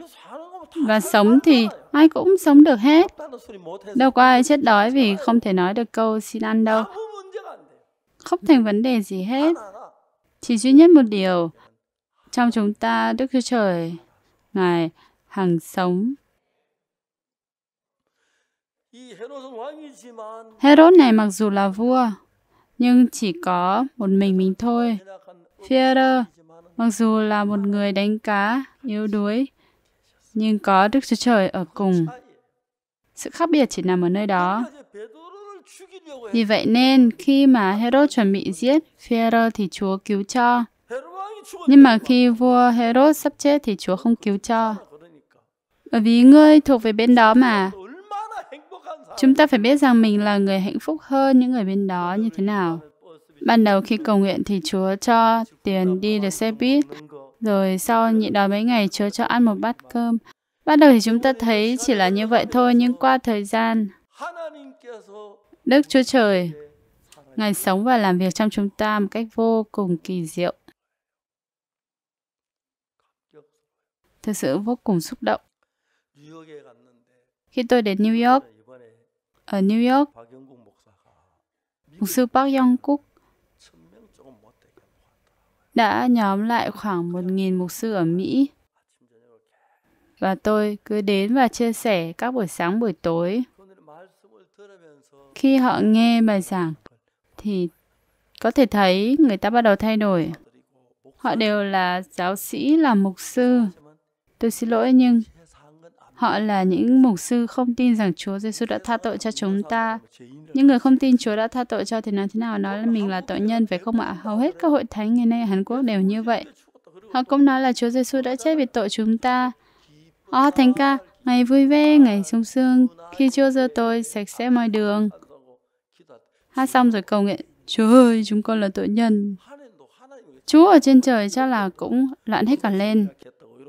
Và sống thì ai cũng sống được hết. Đâu có ai chết đói vì không thể nói được câu xin ăn đâu. Không thành vấn đề gì hết. Chỉ duy nhất một điều, trong chúng ta Đức Chúa Trời, Ngài hàng sống. Herod này mặc dù là vua, nhưng chỉ có một mình mình thôi. Führer Mặc dù là một người đánh cá, yếu đuối, nhưng có Đức Chúa Trời ở cùng. Sự khác biệt chỉ nằm ở nơi đó. Vì vậy nên khi mà Herod chuẩn bị giết Phêrô thì Chúa cứu cho. Nhưng mà khi vua Herod sắp chết thì Chúa không cứu cho. Bởi vì ngươi thuộc về bên đó mà. Chúng ta phải biết rằng mình là người hạnh phúc hơn những người bên đó như thế nào. Ban đầu khi cầu nguyện thì Chúa cho tiền đi được xe buýt, rồi sau nhịn đói mấy ngày Chúa cho ăn một bát cơm. Ban đầu thì chúng ta thấy chỉ là như vậy thôi, nhưng qua thời gian, Đức Chúa Trời, Ngài sống và làm việc trong chúng ta một cách vô cùng kỳ diệu. Thực sự vô cùng xúc động. Khi tôi đến New York, ở New York, mục sư Park Young Kuk đã nhóm lại khoảng 1.000 mục sư ở Mỹ. Và tôi cứ đến và chia sẻ các buổi sáng buổi tối. Khi họ nghe bài giảng thì có thể thấy người ta bắt đầu thay đổi. Họ đều là giáo sĩ, là mục sư. Tôi xin lỗi nhưng Họ là những mục sư không tin rằng Chúa Giêsu đã tha tội cho chúng ta. Những người không tin Chúa đã tha tội cho thì nói thế nào nói là mình là tội nhân phải không ạ? Hầu hết các hội thánh ngày nay ở Hàn Quốc đều như vậy. Họ cũng nói là Chúa Giêsu đã chết vì tội chúng ta. Ó, oh, thánh ca, ngày vui vẻ, ngày sung sướng, khi Chúa giơ tôi sạch sẽ mọi đường. Hát xong rồi cầu nguyện, Chúa ơi, chúng con là tội nhân. Chúa ở trên trời chắc là cũng loạn hết cả lên.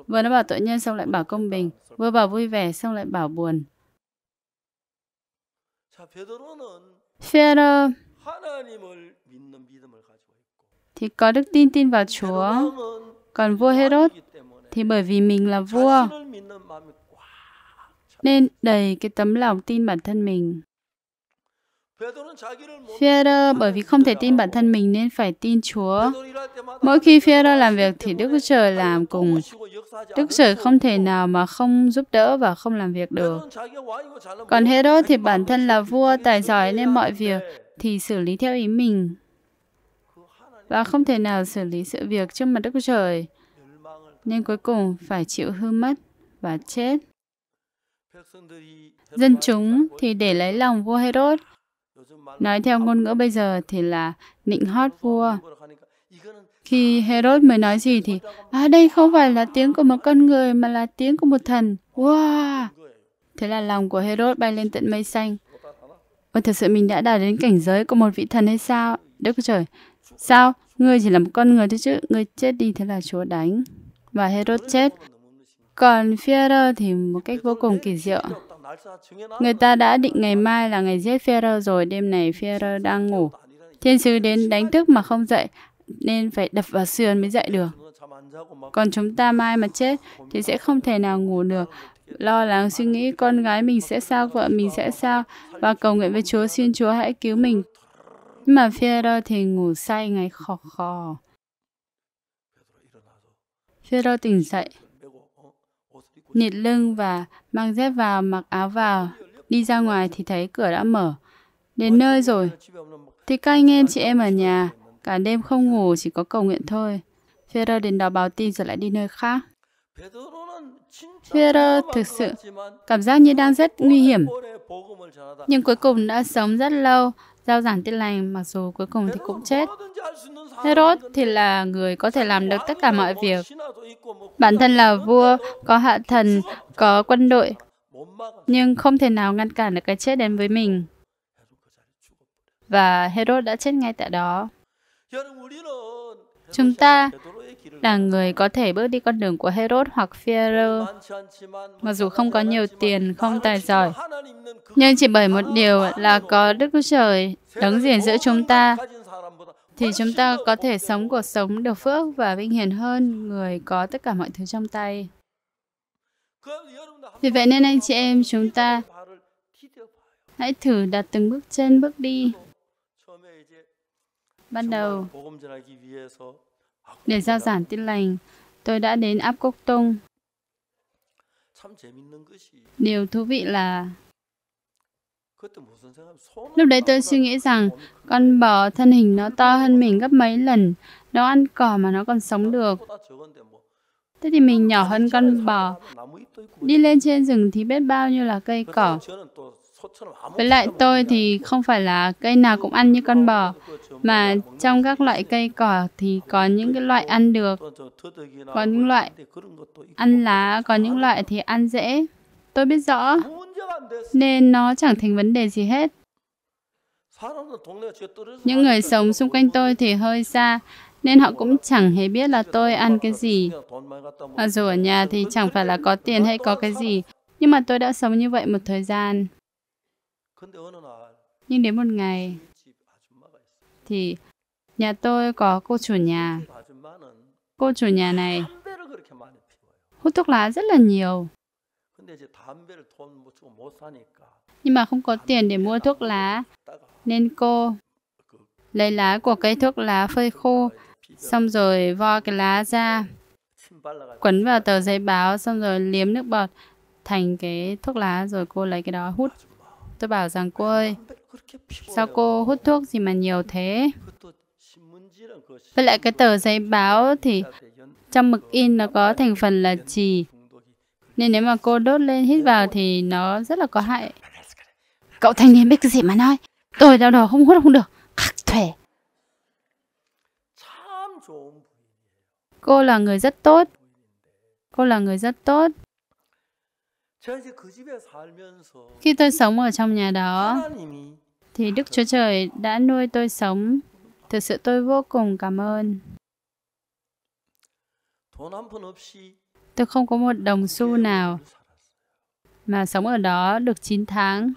Vừa nó bảo tội nhân xong lại bảo công bình. Vừa bảo vui vẻ xong lại bảo buồn. Phêrô thì có đức tin tin vào Chúa. Còn vua Herod thì bởi vì mình là vua nên đầy cái tấm lòng tin bản thân mình. Führer bởi vì không thể tin bản thân mình nên phải tin Chúa. Mỗi khi Führer làm việc thì Đức Chúa Trời làm cùng. Đức Chúa Trời không thể nào mà không giúp đỡ và không làm việc được. Còn Herod thì bản thân là vua tài giỏi nên mọi việc thì xử lý theo ý mình và không thể nào xử lý sự việc trước mặt Đức Chúa Trời, nên cuối cùng phải chịu hư mất và chết. Dân chúng thì để lấy lòng vua Herod Nói theo ngôn ngữ bây giờ thì là nịnh hót vua. Khi Herod mới nói gì thì, à đây không phải là tiếng của một con người mà là tiếng của một thần. Wow! Thế là lòng của Herod bay lên tận mây xanh. Ôi thật sự mình đã đạt đến cảnh giới của một vị thần hay sao? Đức trời, sao? Ngươi chỉ là một con người thôi chứ, ngươi chết đi thế là chúa đánh. Và Herod chết. Còn Führer thì một cách vô cùng kỳ diệu. Người ta đã định ngày mai là ngày giết Phêrô rồi, đêm này Phêrô đang ngủ. Thiên sứ đến đánh thức mà không dậy, nên phải đập vào sườn mới dậy được. Còn chúng ta mai mà chết thì sẽ không thể nào ngủ được. Lo lắng suy nghĩ con gái mình sẽ sao, vợ mình sẽ sao và cầu nguyện với Chúa xin Chúa hãy cứu mình. Nhưng mà Phêrô thì ngủ say ngáy khò khò. Phêrô tỉnh dậy. Nhiệt lưng và mang dép vào, mặc áo vào. Đi ra ngoài thì thấy cửa đã mở. Đến nơi rồi. Thì các anh em chị em ở nhà, cả đêm không ngủ chỉ có cầu nguyện thôi. Phêrô đến đó báo tin rồi lại đi nơi khác. Phêrô thực sự cảm giác như đang rất nguy hiểm. Nhưng cuối cùng đã sống rất lâu, giao giảng tin lành mặc dù cuối cùng thì cũng chết. Herod thì là người có thể làm được tất cả mọi việc. Bản thân là vua, có hạ thần, có quân đội, nhưng không thể nào ngăn cản được cái chết đến với mình. Và Herod đã chết ngay tại đó. Chúng ta là người có thể bước đi con đường của Herod hoặc Phêrô, mặc dù không có nhiều tiền, không tài giỏi. Nhưng chỉ bởi một điều là có Đức Chúa Trời đứng diện giữa chúng ta, thì chúng ta có thể sống cuộc sống được phước và vinh hiển hơn người có tất cả mọi thứ trong tay. Vì vậy nên anh chị em chúng ta hãy thử đặt từng bước chân bước đi. Ban đầu để giao giảng tin lành, tôi đã đến Áp Cốc Tông. Điều thú vị là Lúc đấy tôi suy nghĩ rằng con bò thân hình nó to hơn mình gấp mấy lần, nó ăn cỏ mà nó còn sống được. Thế thì mình nhỏ hơn con bò, đi lên trên rừng thì biết bao nhiêu là cây cỏ. Với lại tôi thì không phải là cây nào cũng ăn như con bò, mà trong các loại cây cỏ thì có những cái loại ăn được, có những loại ăn lá, có những loại thì ăn dễ. Tôi biết rõ, nên nó chẳng thành vấn đề gì hết. Những người sống xung quanh tôi thì hơi xa, nên họ cũng chẳng hề biết là tôi ăn cái gì. Mặc dù ở nhà thì chẳng phải là có tiền hay có cái gì, nhưng mà tôi đã sống như vậy một thời gian. Nhưng đến một ngày thì nhà tôi có cô chủ nhà. Cô chủ nhà này hút thuốc lá rất là nhiều. Nhưng mà không có tiền để mua thuốc lá nên cô lấy lá của cây thuốc lá phơi khô xong rồi vo cái lá ra quấn vào tờ giấy báo xong rồi liếm nước bọt thành cái thuốc lá rồi cô lấy cái đó hút Tôi bảo rằng cô ơi, sao cô hút thuốc gì mà nhiều thế? Với lại cái tờ giấy báo thì trong mực in nó có thành phần là trì Nên nếu mà cô đốt lên hít vào thì nó rất là có hại. Cậu thanh niên biết cái gì mà nói. Tôi đau đầu không hút không được. Khắc thuê. Cô là người rất tốt. Cô là người rất tốt. Khi tôi sống ở trong nhà đó, thì Đức Chúa Trời đã nuôi tôi sống. Thật sự tôi vô cùng cảm ơn. Tôi không có một đồng xu nào mà sống ở đó được 9 tháng.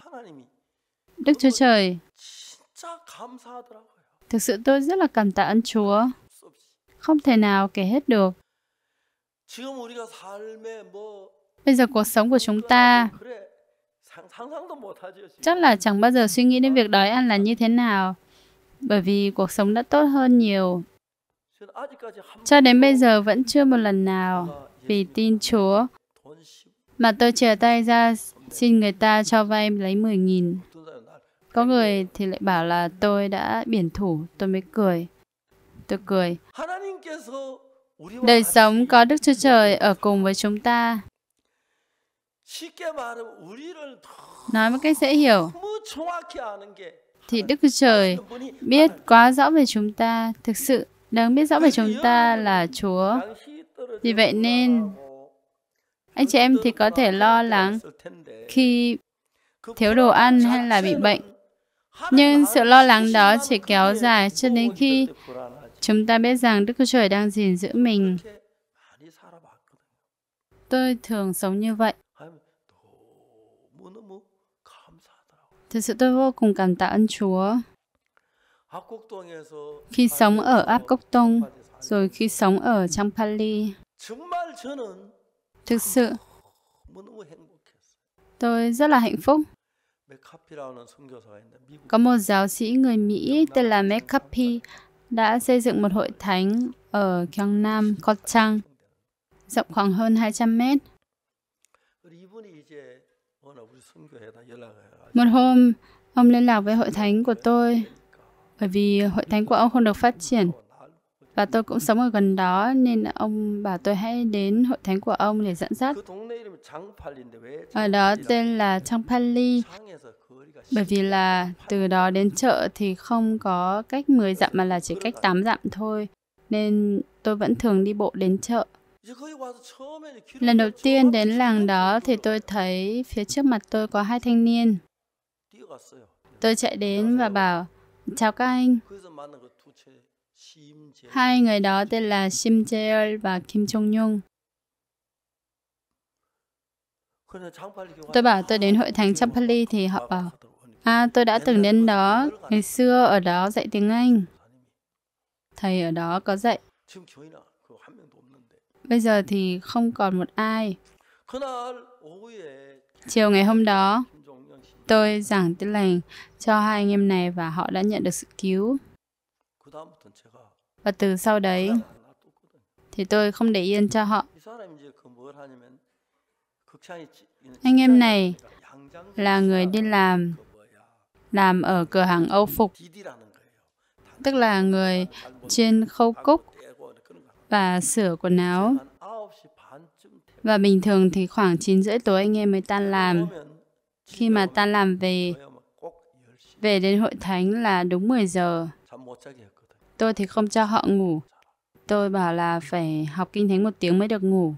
Đức Chúa Trời, thực sự tôi rất là cảm tạ ơn Chúa. Không thể nào kể hết được. Bây giờ cuộc sống của chúng ta chắc là chẳng bao giờ suy nghĩ đến việc đói ăn là như thế nào, bởi vì cuộc sống đã tốt hơn nhiều. Cho đến bây giờ vẫn chưa một lần nào vì tin Chúa mà tôi chìa tay ra xin người ta cho vay lấy 10.000. Có người thì lại bảo là tôi đã biển thủ, tôi mới cười. Tôi cười. Đời sống có Đức Chúa Trời ở cùng với chúng ta Nói một cách dễ hiểu, thì Đức Chúa Trời biết quá rõ về chúng ta, thực sự đáng biết rõ về chúng ta là Chúa. Vì vậy nên, anh chị em thì có thể lo lắng khi thiếu đồ ăn hay là bị bệnh. Nhưng sự lo lắng đó chỉ kéo dài cho đến khi chúng ta biết rằng Đức Chúa Trời đang gìn giữ mình. Tôi thường sống như vậy. Thực sự tôi vô cùng cảm tạ ơn Chúa. Khi sống ở áp tông rồi khi sống ở trong Pali, thực sự tôi rất là hạnh phúc. Có một giáo sĩ người Mỹ tên là McCaffey đã xây dựng một hội thánh ở Gyeongnam, Kochang, rộng khoảng hơn 200 mét. Một hôm, ông liên lạc với hội thánh của tôi bởi vì hội thánh của ông không được phát triển và tôi cũng sống ở gần đó nên ông bảo tôi hãy đến hội thánh của ông để dẫn dắt. Ở đó tên là Changpali bởi vì là từ đó đến chợ thì không có cách 10 dặm mà là chỉ cách 8 dặm thôi nên tôi vẫn thường đi bộ đến chợ. Lần đầu tiên đến làng đó thì tôi thấy phía trước mặt tôi có hai thanh niên. Tôi chạy đến và bảo, chào các anh. Hai người đó tên là Sim Jae-eul và Kim Jong Nhung. Tôi bảo tôi đến hội thánh Chapali thì họ bảo, à tôi đã từng đến đó, ngày xưa ở đó dạy tiếng Anh. Thầy ở đó có dạy. Bây giờ thì không còn một ai. Chiều ngày hôm đó, tôi giảng tin lành cho hai anh em này và họ đã nhận được sự cứu. Và từ sau đấy, thì tôi không để yên cho họ. Anh em này là người đi làm, làm ở cửa hàng Âu Phục, tức là người chuyên khâu cúc và sửa quần áo. Và bình thường thì khoảng 9 rưỡi tối anh em mới tan làm. Khi mà tan làm về, về đến hội thánh là đúng 10 giờ. Tôi thì không cho họ ngủ. Tôi bảo là phải học kinh thánh một tiếng mới được ngủ.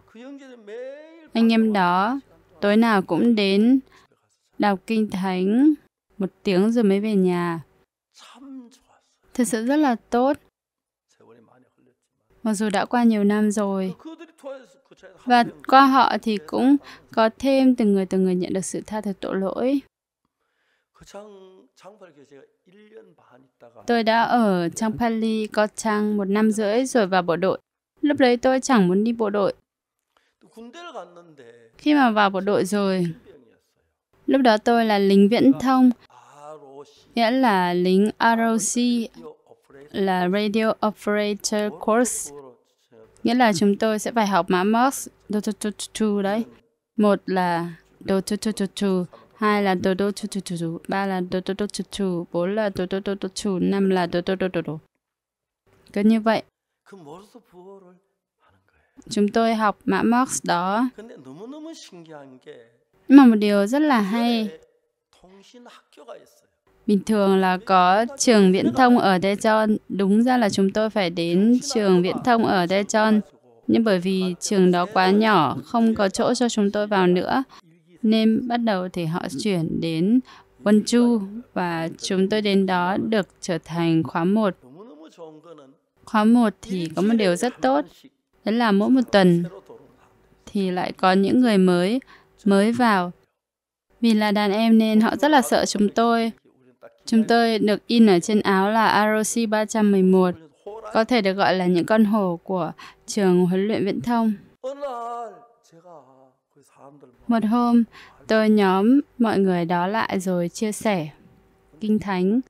Anh em đó tối nào cũng đến đọc kinh thánh một tiếng rồi mới về nhà. Thật sự rất là tốt mặc dù đã qua nhiều năm rồi. Và qua họ thì cũng có thêm từng người từng người nhận được sự tha thứ tội lỗi. Tôi đã ở Trang Pali, có Trang một năm rưỡi rồi vào bộ đội. Lúc đấy tôi chẳng muốn đi bộ đội. Khi mà vào bộ đội rồi, lúc đó tôi là lính viễn thông, nghĩa là lính ROC, là Radio Operator Course. Nghĩa là chúng tôi sẽ phải học mã MOS do đấy. Một là do do do do do, hai là do do do do do, ba là do do do do do, bốn là do do do do do, năm là do do do do. Cứ như vậy. Chúng tôi học mã MOS đó. Nhưng mà một điều rất là hay bình thường là có trường viễn thông ở Daejeon. Đúng ra là chúng tôi phải đến trường viễn thông ở Daejeon, nhưng bởi vì trường đó quá nhỏ, không có chỗ cho chúng tôi vào nữa, nên bắt đầu thì họ chuyển đến Wonju và chúng tôi đến đó được trở thành khóa 1. Khóa 1 thì có một điều rất tốt, đó là mỗi một tuần thì lại có những người mới mới vào. Vì là đàn em nên họ rất là sợ chúng tôi. Chúng tôi được in ở trên áo là ROC 311, có thể được gọi là những con hổ của trường huấn luyện viễn thông. Một hôm, tôi nhóm mọi người đó lại rồi chia sẻ kinh thánh.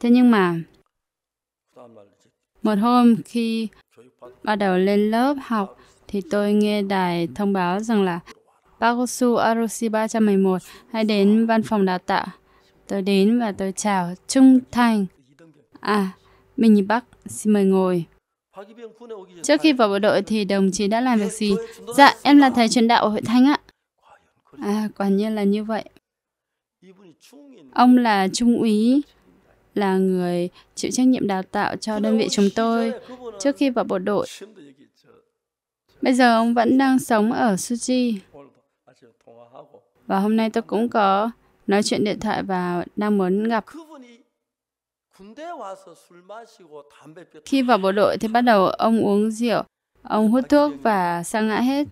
Thế nhưng mà một hôm khi bắt đầu lên lớp học thì tôi nghe đài thông báo rằng là Pagosu Arusi 311 hãy đến văn phòng đào tạo Tôi đến và tôi chào Trung Thành. À, Minh Bắc, xin mời ngồi. Trước khi vào bộ đội thì đồng chí đã làm việc gì? Dạ, em là thầy truyền đạo ở Hội Thanh ạ. À, quả nhiên là như vậy. Ông là trung úy, là người chịu trách nhiệm đào tạo cho đơn vị chúng tôi trước khi vào bộ đội. Bây giờ ông vẫn đang sống ở Suji. Và hôm nay tôi cũng có nói chuyện điện thoại và đang muốn gặp. Khi vào bộ đội thì bắt đầu ông uống rượu, ông hút thuốc và sa ngã hết.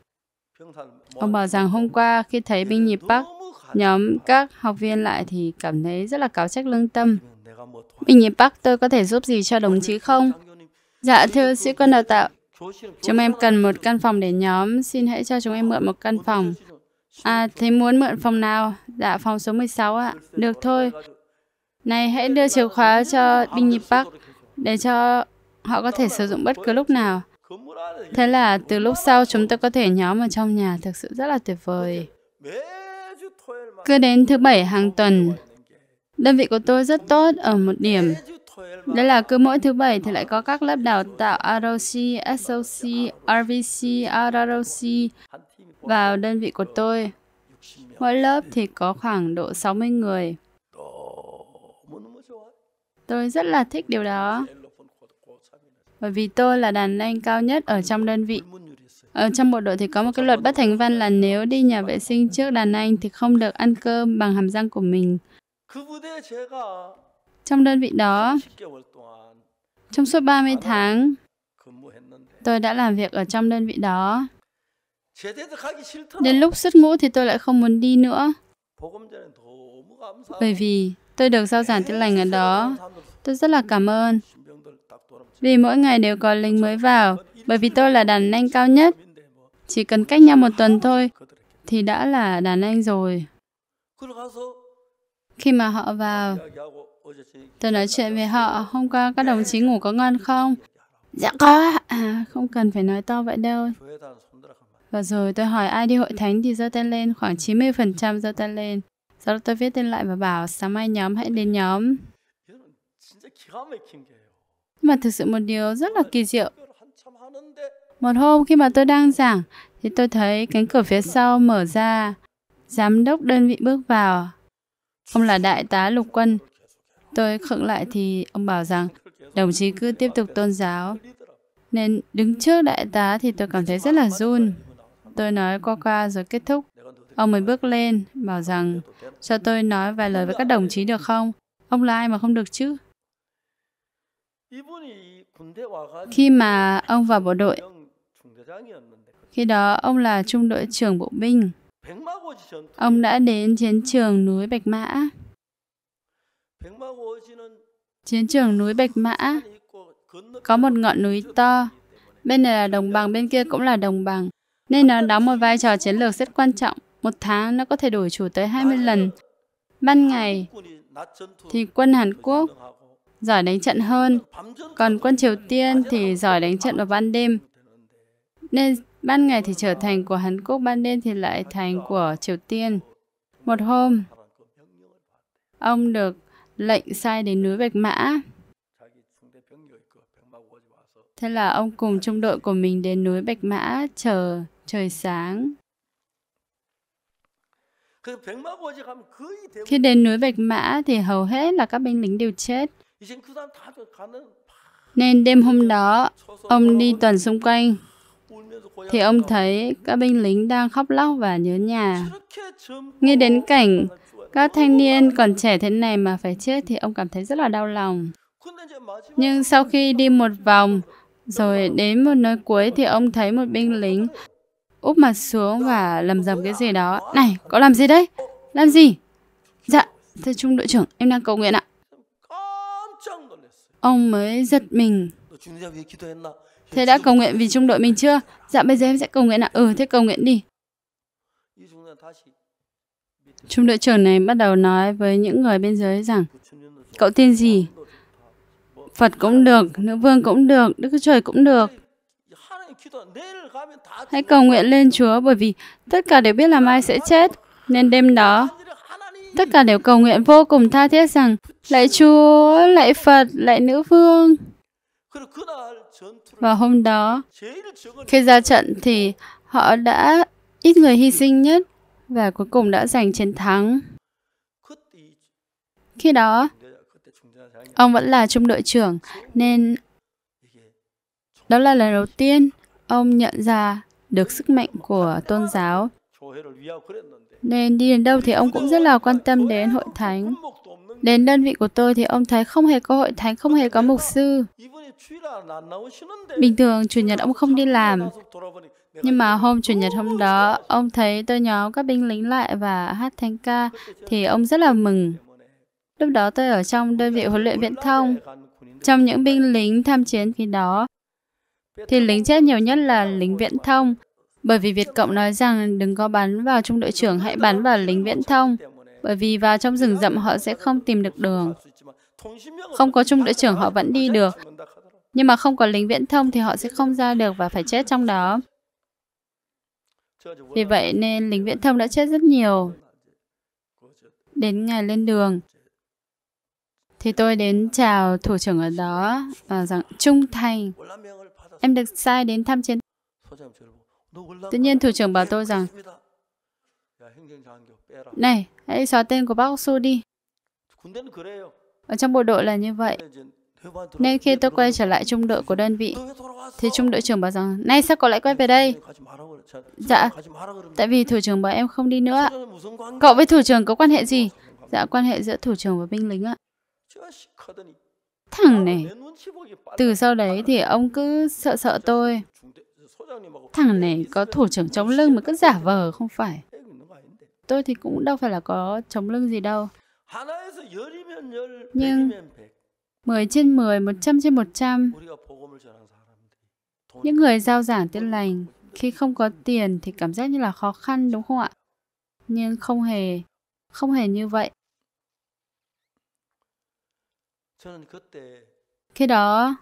Ông bảo rằng hôm qua khi thấy binh nhịp Bắc, nhóm các học viên lại thì cảm thấy rất là cáo trách lương tâm. Binh nhịp Bắc tôi có thể giúp gì cho đồng chí không? Dạ thưa sĩ quan đào tạo, chúng em cần một căn phòng để nhóm, xin hãy cho chúng em mượn một căn phòng. À, thầy muốn mượn phòng nào? Dạ, phòng số 16 ạ. Được thôi. Này, hãy đưa chìa khóa cho Đinh Nhịp Bắc để cho họ có thể sử dụng bất cứ lúc nào. Thế là từ lúc sau chúng ta có thể nhóm ở trong nhà thực sự rất là tuyệt vời. Cứ đến thứ bảy hàng tuần, đơn vị của tôi rất tốt ở một điểm. Đó là cứ mỗi thứ bảy thì lại có các lớp đào tạo ROC, SOC, RVC, RROC vào đơn vị của tôi. Mỗi lớp thì có khoảng độ 60 người. Tôi rất là thích điều đó. Bởi vì tôi là đàn anh cao nhất ở trong đơn vị. Ở trong bộ đội thì có một cái luật bất thành văn là nếu đi nhà vệ sinh trước đàn anh thì không được ăn cơm bằng hàm răng của mình. Trong đơn vị đó, trong suốt 30 tháng, tôi đã làm việc ở trong đơn vị đó. Đến lúc xuất ngũ thì tôi lại không muốn đi nữa. Bởi vì tôi được giao giảng tin lành ở đó. Tôi rất là cảm ơn. Vì mỗi ngày đều có lính mới vào, bởi vì tôi là đàn anh cao nhất. Chỉ cần cách nhau một tuần thôi, thì đã là đàn anh rồi. Khi mà họ vào, tôi nói chuyện với họ, hôm qua các đồng chí ngủ có ngon không? Dạ có À, không cần phải nói to vậy đâu. Và rồi tôi hỏi ai đi hội thánh thì giơ tay lên, khoảng 90% giơ tay lên. Sau đó tôi viết tên lại và bảo sáng mai nhóm hãy đến nhóm. Mà thực sự một điều rất là kỳ diệu. Một hôm khi mà tôi đang giảng thì tôi thấy cánh cửa phía sau mở ra, giám đốc đơn vị bước vào. Ông là đại tá lục quân. Tôi khựng lại thì ông bảo rằng đồng chí cứ tiếp tục tôn giáo. Nên đứng trước đại tá thì tôi cảm thấy rất là run. Tôi nói qua qua rồi kết thúc. Ông mới bước lên, bảo rằng, cho tôi nói vài lời với các đồng chí được không? Ông là ai mà không được chứ? Khi mà ông vào bộ đội, khi đó ông là trung đội trưởng bộ binh. Ông đã đến chiến trường núi Bạch Mã. Chiến trường núi Bạch Mã có một ngọn núi to. Bên này là đồng bằng, bên kia cũng là đồng bằng nên nó đóng một vai trò chiến lược rất quan trọng. Một tháng nó có thể đổi chủ tới 20 lần. Ban ngày thì quân Hàn Quốc giỏi đánh trận hơn, còn quân Triều Tiên thì giỏi đánh trận vào ban đêm. Nên ban ngày thì trở thành của Hàn Quốc, ban đêm thì lại thành của Triều Tiên. Một hôm, ông được lệnh sai đến núi Bạch Mã. Thế là ông cùng trung đội của mình đến núi Bạch Mã chờ trời sáng. Khi đến núi Bạch Mã thì hầu hết là các binh lính đều chết. Nên đêm hôm đó, ông đi tuần xung quanh, thì ông thấy các binh lính đang khóc lóc và nhớ nhà. Nghe đến cảnh các thanh niên còn trẻ thế này mà phải chết thì ông cảm thấy rất là đau lòng. Nhưng sau khi đi một vòng, rồi đến một nơi cuối thì ông thấy một binh lính úp mặt xuống và lầm rầm cái gì đó. Này, cậu làm gì đấy? Làm gì? Dạ, thưa trung đội trưởng, em đang cầu nguyện ạ. Ông mới giật mình. Thế đã cầu nguyện vì trung đội mình chưa? Dạ, bây giờ em sẽ cầu nguyện ạ. Ừ, thế cầu nguyện đi. Trung đội trưởng này bắt đầu nói với những người bên dưới rằng Cậu tin gì? Phật cũng được, nữ vương cũng được, Đức Chúa Trời cũng được. Hãy cầu nguyện lên Chúa bởi vì tất cả đều biết là mai sẽ chết. Nên đêm đó, tất cả đều cầu nguyện vô cùng tha thiết rằng Lạy Chúa, lạy Phật, lạy Nữ Vương. Và hôm đó, khi ra trận thì họ đã ít người hy sinh nhất và cuối cùng đã giành chiến thắng. Khi đó, ông vẫn là trung đội trưởng nên đó là lần đầu tiên Ông nhận ra được sức mạnh của tôn giáo nên đi đến đâu thì ông cũng rất là quan tâm đến hội thánh. Đến đơn vị của tôi thì ông thấy không hề có hội thánh, không hề có mục sư. Bình thường chủ nhật ông không đi làm. Nhưng mà hôm chủ nhật hôm đó, ông thấy tôi nhóm các binh lính lại và hát thánh ca thì ông rất là mừng. Lúc đó tôi ở trong đơn vị huấn luyện viễn thông. Trong những binh lính tham chiến khi đó, thì lính chết nhiều nhất là lính viễn thông, bởi vì Việt Cộng nói rằng đừng có bắn vào trung đội trưởng, hãy bắn vào lính viễn thông, bởi vì vào trong rừng rậm họ sẽ không tìm được đường. Không có trung đội trưởng họ vẫn đi được, nhưng mà không có lính viễn thông thì họ sẽ không ra được và phải chết trong đó. Vì vậy nên lính viễn thông đã chết rất nhiều. Đến ngày lên đường, thì tôi đến chào thủ trưởng ở đó và rằng Trung Thành. Em được sai đến thăm trên. Tự nhiên thủ trưởng bảo tôi rằng Này, hãy xóa tên của bác Su đi. Ở trong bộ đội là như vậy. Nên khi tôi quay trở lại trung đội của đơn vị, thì trung đội trưởng bảo rằng, nay sao cậu lại quay về đây? Dạ, tại vì thủ trưởng bảo em không đi nữa. Cậu với thủ trưởng có quan hệ gì? Dạ, quan hệ giữa thủ trưởng và binh lính ạ. Thằng này. Từ sau đấy thì ông cứ sợ sợ tôi. Thằng này có thủ trưởng chống lưng mà cứ giả vờ không phải. Tôi thì cũng đâu phải là có chống lưng gì đâu. Nhưng 10 trên 10, 100 trên 100. Những người giao giảng tiên lành, khi không có tiền thì cảm giác như là khó khăn đúng không ạ? Nhưng không hề, không hề như vậy. Khi đó,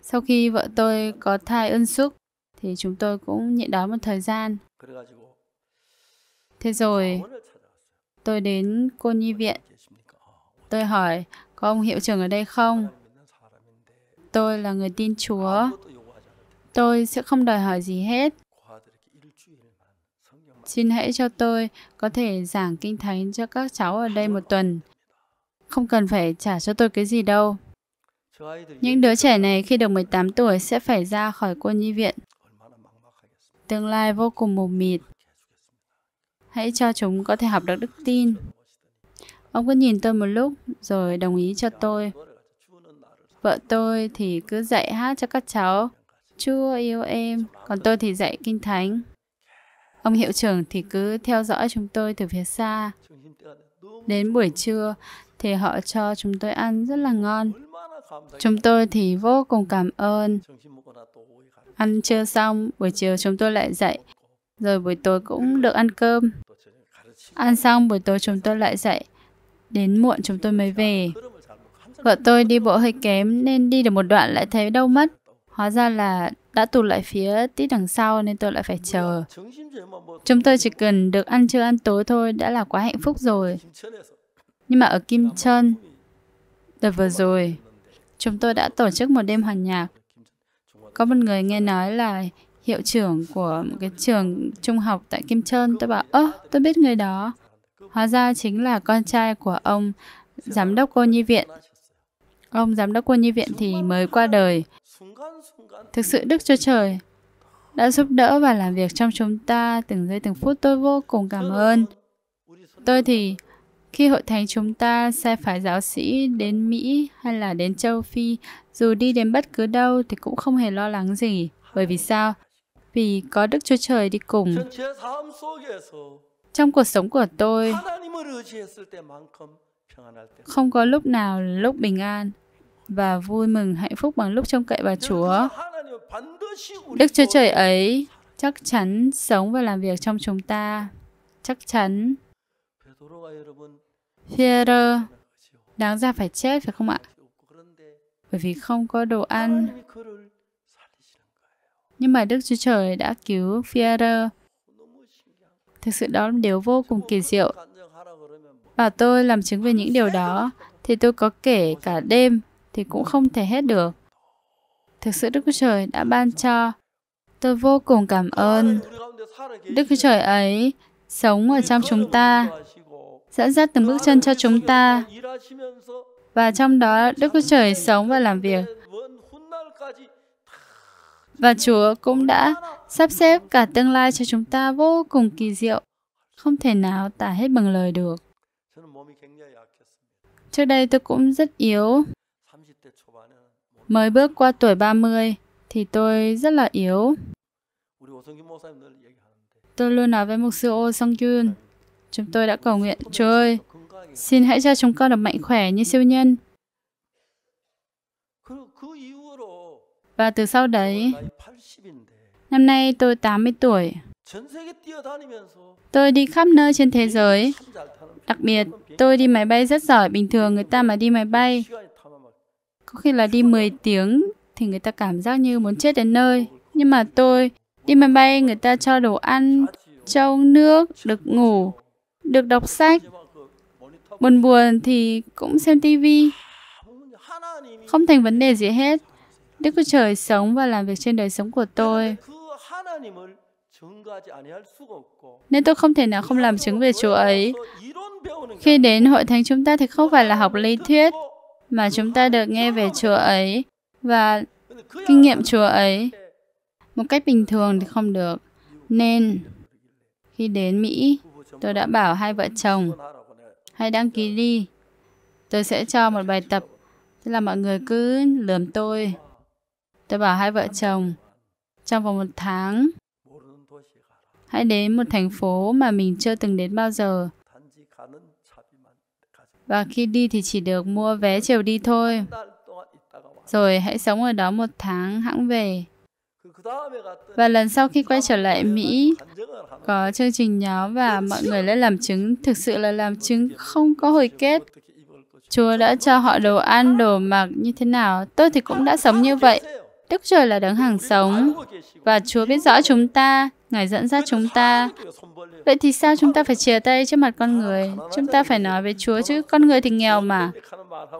sau khi vợ tôi có thai ân xúc, thì chúng tôi cũng nhịn đói một thời gian. Thế rồi, tôi đến cô nhi viện. Tôi hỏi, có ông hiệu trưởng ở đây không? Tôi là người tin Chúa. Tôi sẽ không đòi hỏi gì hết. Xin hãy cho tôi có thể giảng kinh thánh cho các cháu ở đây một tuần. Không cần phải trả cho tôi cái gì đâu. Những đứa trẻ này khi được 18 tuổi sẽ phải ra khỏi quân nhi viện. Tương lai vô cùng mù mịt. Hãy cho chúng có thể học được đức tin. Ông cứ nhìn tôi một lúc rồi đồng ý cho tôi. Vợ tôi thì cứ dạy hát cho các cháu. Chúa yêu em, còn tôi thì dạy kinh thánh. Ông hiệu trưởng thì cứ theo dõi chúng tôi từ phía xa. Đến buổi trưa, thì họ cho chúng tôi ăn rất là ngon. Chúng tôi thì vô cùng cảm ơn. Ăn trưa xong, buổi chiều chúng tôi lại dậy, rồi buổi tối cũng được ăn cơm. Ăn xong buổi tối chúng tôi lại dậy, đến muộn chúng tôi mới về. Vợ tôi đi bộ hơi kém nên đi được một đoạn lại thấy đâu mất. Hóa ra là đã tụt lại phía tít đằng sau nên tôi lại phải chờ. Chúng tôi chỉ cần được ăn trưa ăn tối thôi đã là quá hạnh phúc rồi. Nhưng mà ở Kim Trân, đợt vừa rồi, chúng tôi đã tổ chức một đêm hòa nhạc. Có một người nghe nói là hiệu trưởng của một cái trường trung học tại Kim Trân. Tôi bảo, ơ, tôi biết người đó. Hóa ra chính là con trai của ông giám đốc cô nhi viện. Ông giám đốc cô nhi viện thì mới qua đời. Thực sự Đức cho Trời đã giúp đỡ và làm việc trong chúng ta từng giây từng phút tôi vô cùng cảm ơn. Tôi thì khi hội thánh chúng ta sai phải giáo sĩ đến Mỹ hay là đến châu Phi, dù đi đến bất cứ đâu thì cũng không hề lo lắng gì. Bởi vì sao? Vì có Đức Chúa Trời đi cùng. Trong cuộc sống của tôi, không có lúc nào lúc bình an và vui mừng hạnh phúc bằng lúc trông cậy vào Chúa. Đức Chúa Trời ấy chắc chắn sống và làm việc trong chúng ta. chắc chắn Führer đáng ra phải chết phải không ạ? Bởi vì không có đồ ăn. Nhưng mà Đức Chúa Trời đã cứu Führer. Thực sự đó là điều vô cùng kỳ diệu. Và tôi làm chứng về những điều đó thì tôi có kể cả đêm thì cũng không thể hết được. Thực sự Đức Chúa Trời đã ban cho. Tôi vô cùng cảm ơn. Đức Chúa Trời ấy sống ở trong chúng ta dẫn dắt từng bước chân cho chúng ta. Và trong đó Đức Chúa Trời sống và làm việc. Và Chúa cũng đã sắp xếp cả tương lai cho chúng ta vô cùng kỳ diệu, không thể nào tả hết bằng lời được. Trước đây tôi cũng rất yếu. Mới bước qua tuổi 30 thì tôi rất là yếu. Tôi luôn nói với mục sư Oh Song Jun Chúng tôi đã cầu nguyện, Chúa ơi, xin hãy cho chúng con được mạnh khỏe như siêu nhân. Và từ sau đấy, năm nay tôi 80 tuổi. Tôi đi khắp nơi trên thế giới. Đặc biệt, tôi đi máy bay rất giỏi. Bình thường người ta mà đi máy bay, có khi là đi 10 tiếng thì người ta cảm giác như muốn chết đến nơi. Nhưng mà tôi đi máy bay, người ta cho đồ ăn, cho uống nước, được ngủ, được đọc sách buồn buồn thì cũng xem tivi không thành vấn đề gì hết đức chúa trời sống và làm việc trên đời sống của tôi nên tôi không thể nào không làm chứng về Chúa ấy. Khi đến hội thánh chúng ta thì không phải là học lý thuyết, mà chúng ta được nghe về Chúa ấy và kinh nghiệm Chúa ấy. Một cách bình thường thì không được. Nên khi đến Mỹ, Tôi đã bảo hai vợ chồng hãy đăng ký đi. Tôi sẽ cho một bài tập. Thế là mọi người cứ lườm tôi. Tôi bảo hai vợ chồng trong vòng một tháng hãy đến một thành phố mà mình chưa từng đến bao giờ. Và khi đi thì chỉ được mua vé chiều đi thôi. Rồi hãy sống ở đó một tháng hãng về. Và lần sau khi quay trở lại Mỹ, có chương trình nhóm và mọi người đã làm chứng, thực sự là làm chứng không có hồi kết. Chúa đã cho họ đồ ăn, đồ mặc như thế nào, tôi thì cũng đã sống như vậy. Đức Trời là đấng hàng sống, và Chúa biết rõ chúng ta, Ngài dẫn dắt chúng ta. Vậy thì sao chúng ta phải chìa tay trước mặt con người? Chúng ta phải nói với Chúa chứ con người thì nghèo mà.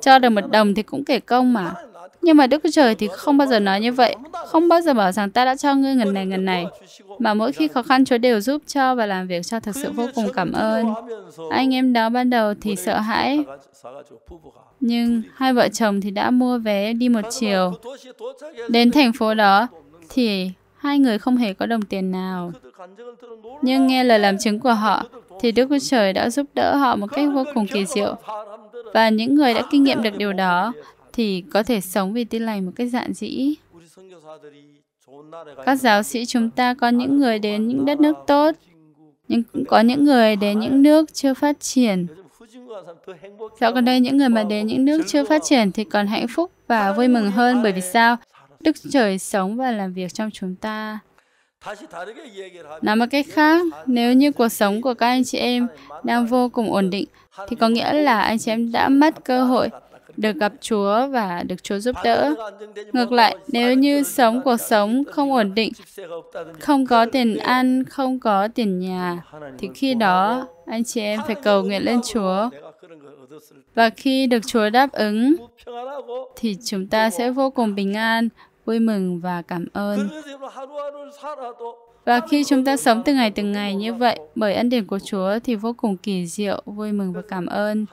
Cho được một đồng thì cũng kể công mà. Nhưng mà Đức Chúa Trời thì không bao giờ nói như vậy, không bao giờ bảo rằng ta đã cho ngươi ngần này ngần này, mà mỗi khi khó khăn Chúa đều giúp cho và làm việc cho thật sự vô cùng cảm ơn. Anh em đó ban đầu thì sợ hãi, nhưng hai vợ chồng thì đã mua vé đi một chiều. Đến thành phố đó thì Hai người không hề có đồng tiền nào. Nhưng nghe lời làm chứng của họ, thì Đức Chúa Trời đã giúp đỡ họ một cách vô cùng kỳ diệu. Và những người đã kinh nghiệm được điều đó, thì có thể sống vì tin lành một cách dạn dĩ. Các giáo sĩ chúng ta có những người đến những đất nước tốt, nhưng cũng có những người đến những nước chưa phát triển. Dạo gần đây, những người mà đến những nước chưa phát triển thì còn hạnh phúc và vui mừng hơn bởi vì sao? Đức Trời sống và làm việc trong chúng ta. Nói một cách khác, nếu như cuộc sống của các anh chị em đang vô cùng ổn định, thì có nghĩa là anh chị em đã mất cơ hội được gặp Chúa và được Chúa giúp đỡ. Ngược lại, nếu như sống cuộc sống không ổn định, không có tiền ăn, không có tiền nhà, thì khi đó anh chị em phải cầu nguyện lên Chúa. Và khi được Chúa đáp ứng, thì chúng ta sẽ vô cùng bình an vui mừng và cảm ơn. Và khi chúng ta sống từng ngày từng ngày như vậy, bởi ân điển của Chúa thì vô cùng kỳ diệu, vui mừng và cảm ơn.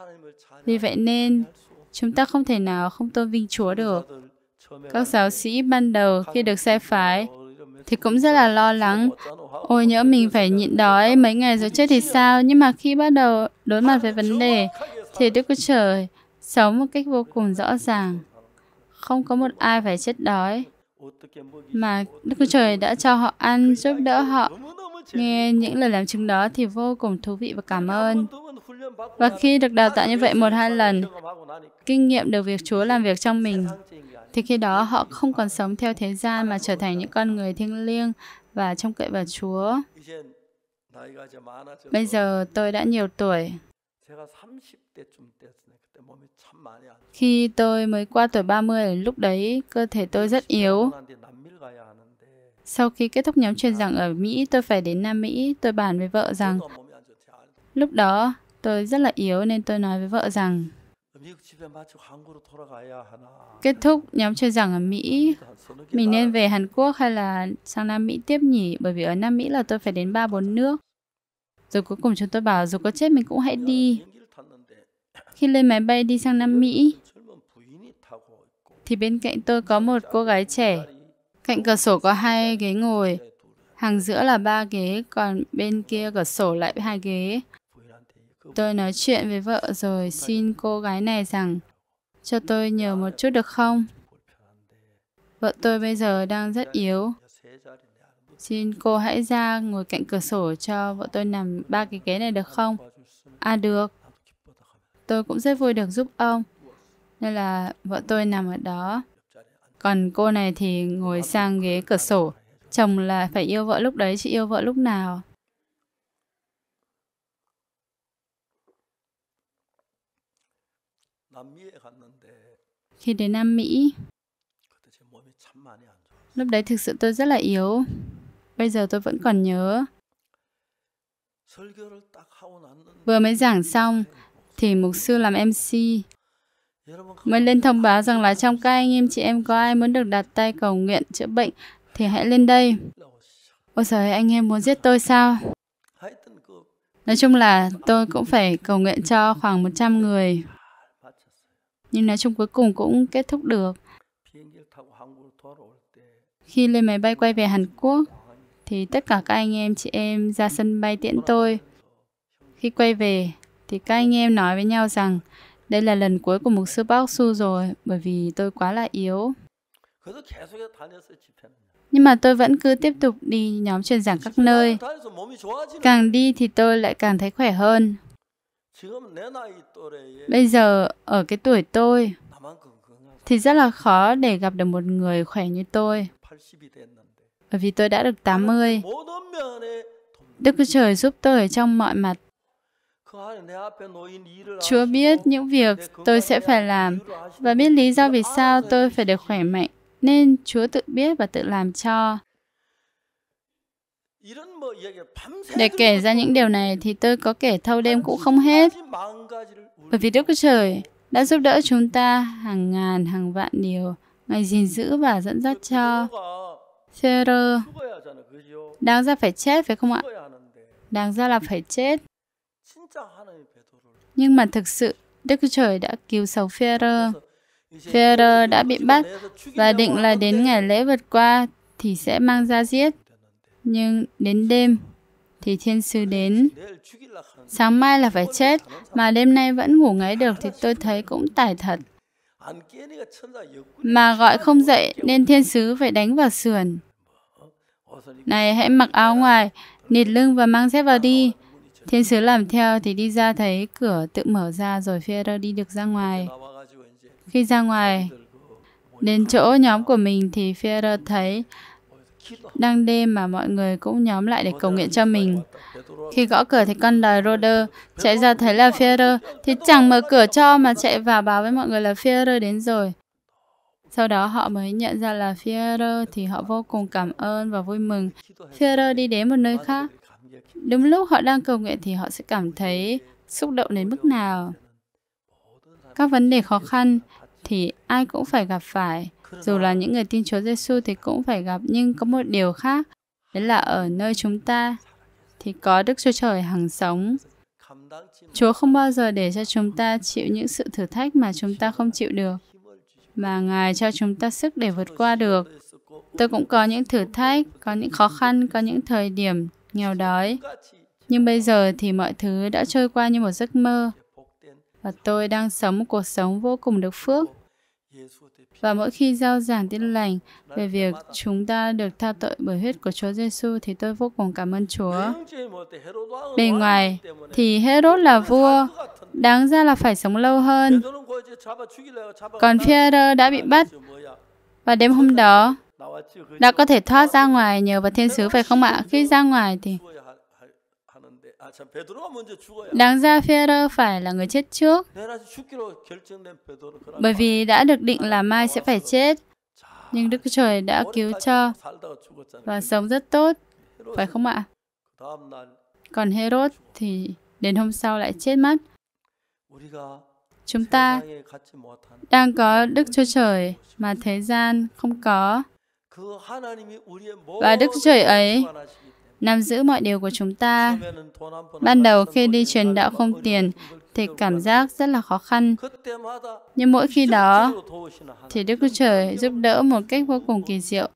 Vì vậy nên, chúng ta không thể nào không tôn vinh Chúa được. Các giáo sĩ ban đầu khi được sai phái thì cũng rất là lo lắng. Ôi nhỡ mình phải nhịn đói mấy ngày rồi chết thì sao? Nhưng mà khi bắt đầu đối mặt với vấn đề thì Đức Chúa Trời sống một cách vô cùng rõ ràng không có một ai phải chết đói mà Đức Chúa Trời đã cho họ ăn giúp đỡ họ. Nghe những lời làm chứng đó thì vô cùng thú vị và cảm ơn. Và khi được đào tạo như vậy một hai lần, kinh nghiệm được việc Chúa làm việc trong mình, thì khi đó họ không còn sống theo thế gian mà trở thành những con người thiêng liêng và trông cậy vào Chúa. Bây giờ tôi đã nhiều tuổi. Khi tôi mới qua tuổi 30, lúc đấy cơ thể tôi rất yếu. Sau khi kết thúc nhóm truyền giảng ở Mỹ, tôi phải đến Nam Mỹ. Tôi bàn với vợ rằng lúc đó tôi rất là yếu nên tôi nói với vợ rằng kết thúc nhóm chơi giảng ở Mỹ, mình nên về Hàn Quốc hay là sang Nam Mỹ tiếp nhỉ? Bởi vì ở Nam Mỹ là tôi phải đến 3-4 nước. Rồi cuối cùng chúng tôi bảo dù có chết mình cũng hãy đi. Khi lên máy bay đi sang Nam Mỹ, thì bên cạnh tôi có một cô gái trẻ. Cạnh cửa sổ có hai ghế ngồi. Hàng giữa là ba ghế, còn bên kia cửa sổ lại hai ghế. Tôi nói chuyện với vợ rồi xin cô gái này rằng cho tôi nhờ một chút được không? Vợ tôi bây giờ đang rất yếu. Xin cô hãy ra ngồi cạnh cửa sổ cho vợ tôi nằm ba cái ghế này được không? À được tôi cũng rất vui được giúp ông. Nên là vợ tôi nằm ở đó. Còn cô này thì ngồi sang ghế cửa sổ. Chồng là phải yêu vợ lúc đấy chứ yêu vợ lúc nào. Khi đến Nam Mỹ, lúc đấy thực sự tôi rất là yếu. Bây giờ tôi vẫn còn nhớ. Vừa mới giảng xong, thì mục sư làm MC. Mới lên thông báo rằng là trong các anh em chị em có ai muốn được đặt tay cầu nguyện chữa bệnh thì hãy lên đây. Ôi trời anh em muốn giết tôi sao? Nói chung là tôi cũng phải cầu nguyện cho khoảng 100 người. Nhưng nói chung cuối cùng cũng kết thúc được. Khi lên máy bay quay về Hàn Quốc, thì tất cả các anh em chị em ra sân bay tiễn tôi. Khi quay về, thì các anh em nói với nhau rằng đây là lần cuối của mục sư Park Su rồi bởi vì tôi quá là yếu. Nhưng mà tôi vẫn cứ tiếp tục đi nhóm truyền giảng các nơi. Càng đi thì tôi lại càng thấy khỏe hơn. Bây giờ, ở cái tuổi tôi, thì rất là khó để gặp được một người khỏe như tôi. Bởi vì tôi đã được 80. Đức Chúa Trời giúp tôi ở trong mọi mặt. Chúa biết những việc tôi sẽ phải làm và biết lý do vì sao tôi phải được khỏe mạnh, nên Chúa tự biết và tự làm cho. Để kể ra những điều này thì tôi có kể thâu đêm cũng không hết. Bởi vì Đức Chúa Trời đã giúp đỡ chúng ta hàng ngàn hàng vạn điều, Ngài gìn giữ và dẫn dắt cho. Phêrô, đáng ra phải chết phải không ạ? Đáng ra là phải chết. Nhưng mà thực sự, Đức Trời đã cứu sống Phêrô. Phêrô đã bị bắt và định là đến ngày lễ vượt qua thì sẽ mang ra giết. Nhưng đến đêm thì thiên sư đến. Sáng mai là phải chết, mà đêm nay vẫn ngủ ngáy được thì tôi thấy cũng tải thật. Mà gọi không dậy nên thiên sứ phải đánh vào sườn. Này hãy mặc áo ngoài, nịt lưng và mang dép vào đi. Thiên sứ làm theo thì đi ra thấy cửa tự mở ra rồi Phêrô đi được ra ngoài. Khi ra ngoài, đến chỗ nhóm của mình thì Phêrô thấy đang đêm mà mọi người cũng nhóm lại để cầu nguyện cho mình. Khi gõ cửa thì con đời Roder chạy ra thấy là Phêrô thì chẳng mở cửa cho mà chạy vào báo với mọi người là Phêrô đến rồi. Sau đó họ mới nhận ra là Führer thì họ vô cùng cảm ơn và vui mừng. Führer đi đến một nơi khác. Đúng lúc họ đang cầu nguyện thì họ sẽ cảm thấy xúc động đến mức nào. Các vấn đề khó khăn thì ai cũng phải gặp phải. Dù là những người tin Chúa Giêsu thì cũng phải gặp nhưng có một điều khác đấy là ở nơi chúng ta thì có Đức Chúa Trời hàng sống. Chúa không bao giờ để cho chúng ta chịu những sự thử thách mà chúng ta không chịu được, mà Ngài cho chúng ta sức để vượt qua được. Tôi cũng có những thử thách, có những khó khăn, có những thời điểm nghèo đói. Nhưng bây giờ thì mọi thứ đã trôi qua như một giấc mơ và tôi đang sống một cuộc sống vô cùng được phước. Và mỗi khi giao giảng tin lành về việc chúng ta được tha tội bởi huyết của Chúa Giêsu thì tôi vô cùng cảm ơn Chúa. Bên ngoài thì Herod là vua, đáng ra là phải sống lâu hơn. Còn phi đã bị bắt và đêm hôm đó đã có thể thoát ra ngoài nhờ vào thiên sứ phải không ạ? Khi ra ngoài thì đáng ra Phêrô phải là người chết trước bởi vì đã được định là mai sẽ phải chết nhưng Đức Trời đã cứu cho và sống rất tốt phải không ạ? Còn Herod thì đến hôm sau lại chết mất. Chúng ta đang có Đức Chúa Trời mà thế gian không có. Và Đức Trời ấy nắm giữ mọi điều của chúng ta. Ban đầu khi đi truyền đạo không tiền thì cảm giác rất là khó khăn. Nhưng mỗi khi đó thì Đức Chúa Trời giúp đỡ một cách vô cùng kỳ diệu.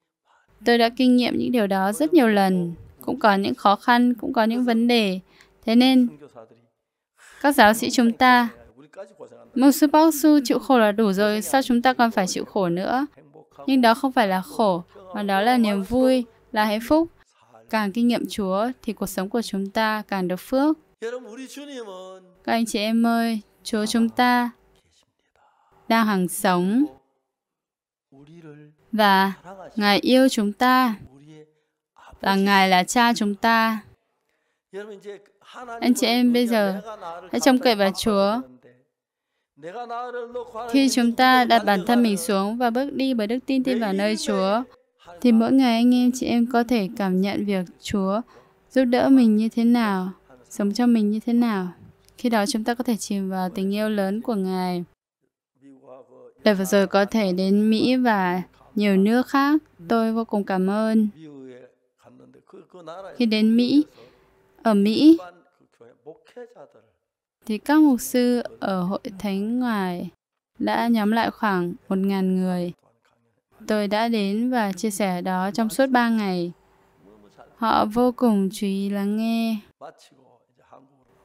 Tôi đã kinh nghiệm những điều đó rất nhiều lần. Cũng có những khó khăn, cũng có những vấn đề. Thế nên, các giáo sĩ chúng ta, một sư bác su chịu khổ là đủ rồi, sao chúng ta còn phải chịu khổ nữa? nhưng đó không phải là khổ mà đó là niềm vui là hạnh phúc càng kinh nghiệm chúa thì cuộc sống của chúng ta càng được phước các anh chị em ơi chúa chúng ta đang hàng sống và ngài yêu chúng ta và ngài là cha chúng ta anh chị em bây giờ hãy trông cậy vào chúa khi chúng ta đặt bản thân mình xuống và bước đi bởi đức tin tin vào nơi Chúa, thì mỗi ngày anh em chị em có thể cảm nhận việc Chúa giúp đỡ mình như thế nào, sống cho mình như thế nào. Khi đó chúng ta có thể chìm vào tình yêu lớn của Ngài. Để vừa rồi có thể đến Mỹ và nhiều nước khác, tôi vô cùng cảm ơn. Khi đến Mỹ, ở Mỹ, thì các mục sư ở hội thánh ngoài đã nhóm lại khoảng một ngàn người. Tôi đã đến và chia sẻ đó trong suốt ba ngày. Họ vô cùng chú ý lắng nghe.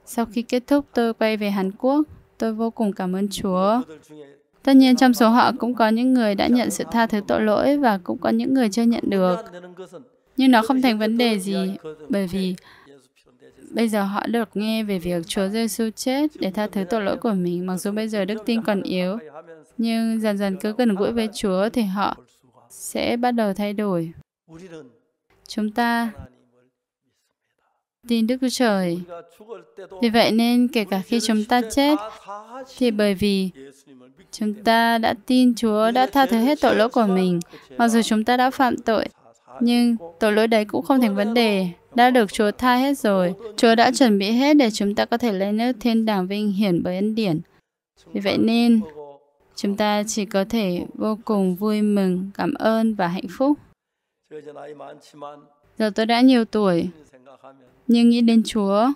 Sau khi kết thúc, tôi quay về Hàn Quốc. Tôi vô cùng cảm ơn Chúa. Tất nhiên trong số họ cũng có những người đã nhận sự tha thứ tội lỗi và cũng có những người chưa nhận được. Nhưng nó không thành vấn đề gì, bởi vì Bây giờ họ được nghe về việc Chúa Giêsu chết để tha thứ tội lỗi của mình, mặc dù bây giờ đức tin còn yếu. Nhưng dần dần cứ gần gũi với Chúa thì họ sẽ bắt đầu thay đổi. Chúng ta tin Đức Chúa Trời. Vì vậy nên kể cả khi chúng ta chết, thì bởi vì chúng ta đã tin Chúa đã tha thứ hết tội lỗi của mình, mặc dù chúng ta đã phạm tội, nhưng tội lỗi đấy cũng không thành vấn đề đã được Chúa tha hết rồi. Chúa đã chuẩn bị hết để chúng ta có thể lên nước thiên đàng vinh hiển bởi ân điển. Vì vậy nên, chúng ta chỉ có thể vô cùng vui mừng, cảm ơn và hạnh phúc. Giờ tôi đã nhiều tuổi, nhưng nghĩ đến Chúa,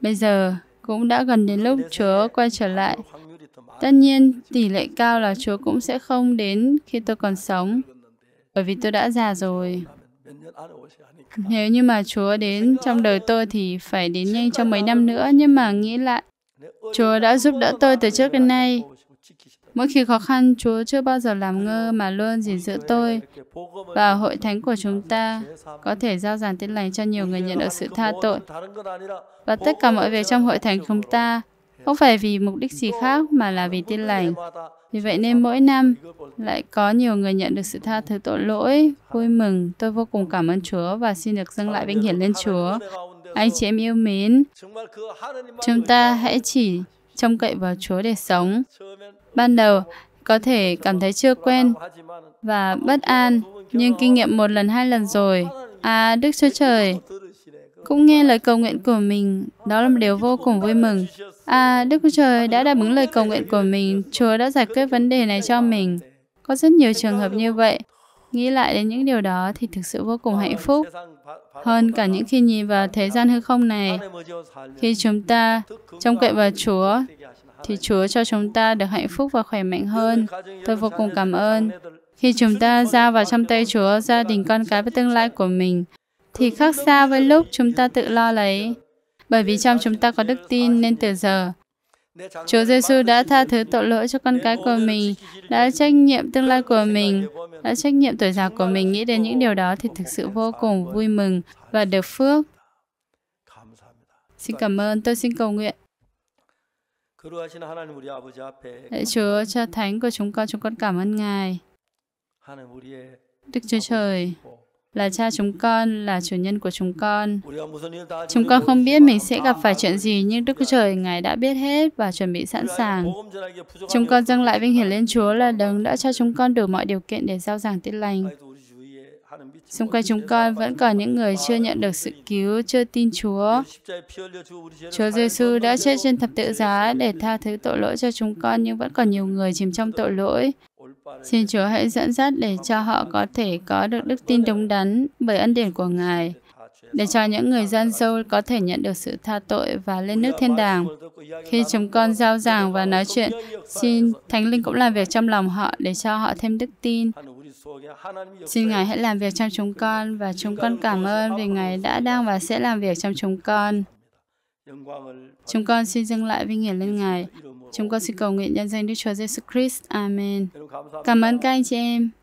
bây giờ cũng đã gần đến lúc Chúa quay trở lại. Tất nhiên, tỷ lệ cao là Chúa cũng sẽ không đến khi tôi còn sống, bởi vì tôi đã già rồi nếu như mà Chúa đến trong đời tôi thì phải đến nhanh trong mấy năm nữa. Nhưng mà nghĩ lại, Chúa đã giúp đỡ tôi từ trước đến nay. Mỗi khi khó khăn, Chúa chưa bao giờ làm ngơ mà luôn gìn giữ tôi. Và hội thánh của chúng ta có thể giao giảng tin lành cho nhiều người nhận được sự tha tội. Và tất cả mọi việc trong hội thánh chúng ta không phải vì mục đích gì khác mà là vì tin lành. Vì vậy nên mỗi năm lại có nhiều người nhận được sự tha thứ tội lỗi, vui mừng. Tôi vô cùng cảm ơn Chúa và xin được dâng lại vinh hiển lên Chúa. Anh chị em yêu mến, chúng ta hãy chỉ trông cậy vào Chúa để sống. Ban đầu có thể cảm thấy chưa quen và bất an, nhưng kinh nghiệm một lần hai lần rồi, à Đức Chúa Trời cũng nghe lời cầu nguyện của mình. Đó là một điều vô cùng vui mừng. À, Đức Chúa Trời đã đáp ứng lời cầu nguyện của mình. Chúa đã giải quyết vấn đề này cho mình. Có rất nhiều trường hợp như vậy. Nghĩ lại đến những điều đó thì thực sự vô cùng hạnh phúc. Hơn cả những khi nhìn vào thế gian hư không này, khi chúng ta trông cậy vào Chúa, thì Chúa cho chúng ta được hạnh phúc và khỏe mạnh hơn. Tôi vô cùng cảm ơn. Khi chúng ta giao vào trong tay Chúa gia đình con cái và tương lai của mình, thì khác xa với lúc chúng ta tự lo lấy. Bởi vì trong chúng ta có đức tin nên từ giờ, Chúa Giêsu đã tha thứ tội lỗi cho con cái của mình, đã trách nhiệm tương lai của mình, đã trách nhiệm tuổi già của mình. Nghĩ đến những điều đó thì thực sự vô cùng vui mừng và được phước. Xin cảm ơn, tôi xin cầu nguyện. Lạy Chúa, cha thánh của chúng con, chúng con cảm ơn Ngài. Đức Chúa Trời, là cha chúng con, là chủ nhân của chúng con. Chúng con không biết mình sẽ gặp phải chuyện gì, nhưng Đức Chúa Trời Ngài đã biết hết và chuẩn bị sẵn sàng. Chúng con dâng lại vinh hiển lên Chúa là đấng đã cho chúng con đủ mọi điều kiện để giao giảng tin lành. Xung quanh chúng con vẫn còn những người chưa nhận được sự cứu, chưa tin Chúa. Chúa Giêsu đã chết trên thập tự giá để tha thứ tội lỗi cho chúng con, nhưng vẫn còn nhiều người chìm trong tội lỗi. Xin Chúa hãy dẫn dắt để cho họ có thể có được đức tin đúng đắn bởi ân điển của Ngài, để cho những người dân dâu có thể nhận được sự tha tội và lên nước thiên đàng. Khi chúng con giao giảng và nói chuyện, xin Thánh Linh cũng làm việc trong lòng họ để cho họ thêm đức tin. Xin Ngài hãy làm việc trong chúng con và chúng con cảm ơn vì Ngài đã đang và sẽ làm việc trong chúng con. Chúng con xin dâng lại vinh hiển lên Ngài. Chúng con xin cầu nguyện nhân danh Đức Chúa Giêsu Christ. Amen. Cảm ơn các anh chị em.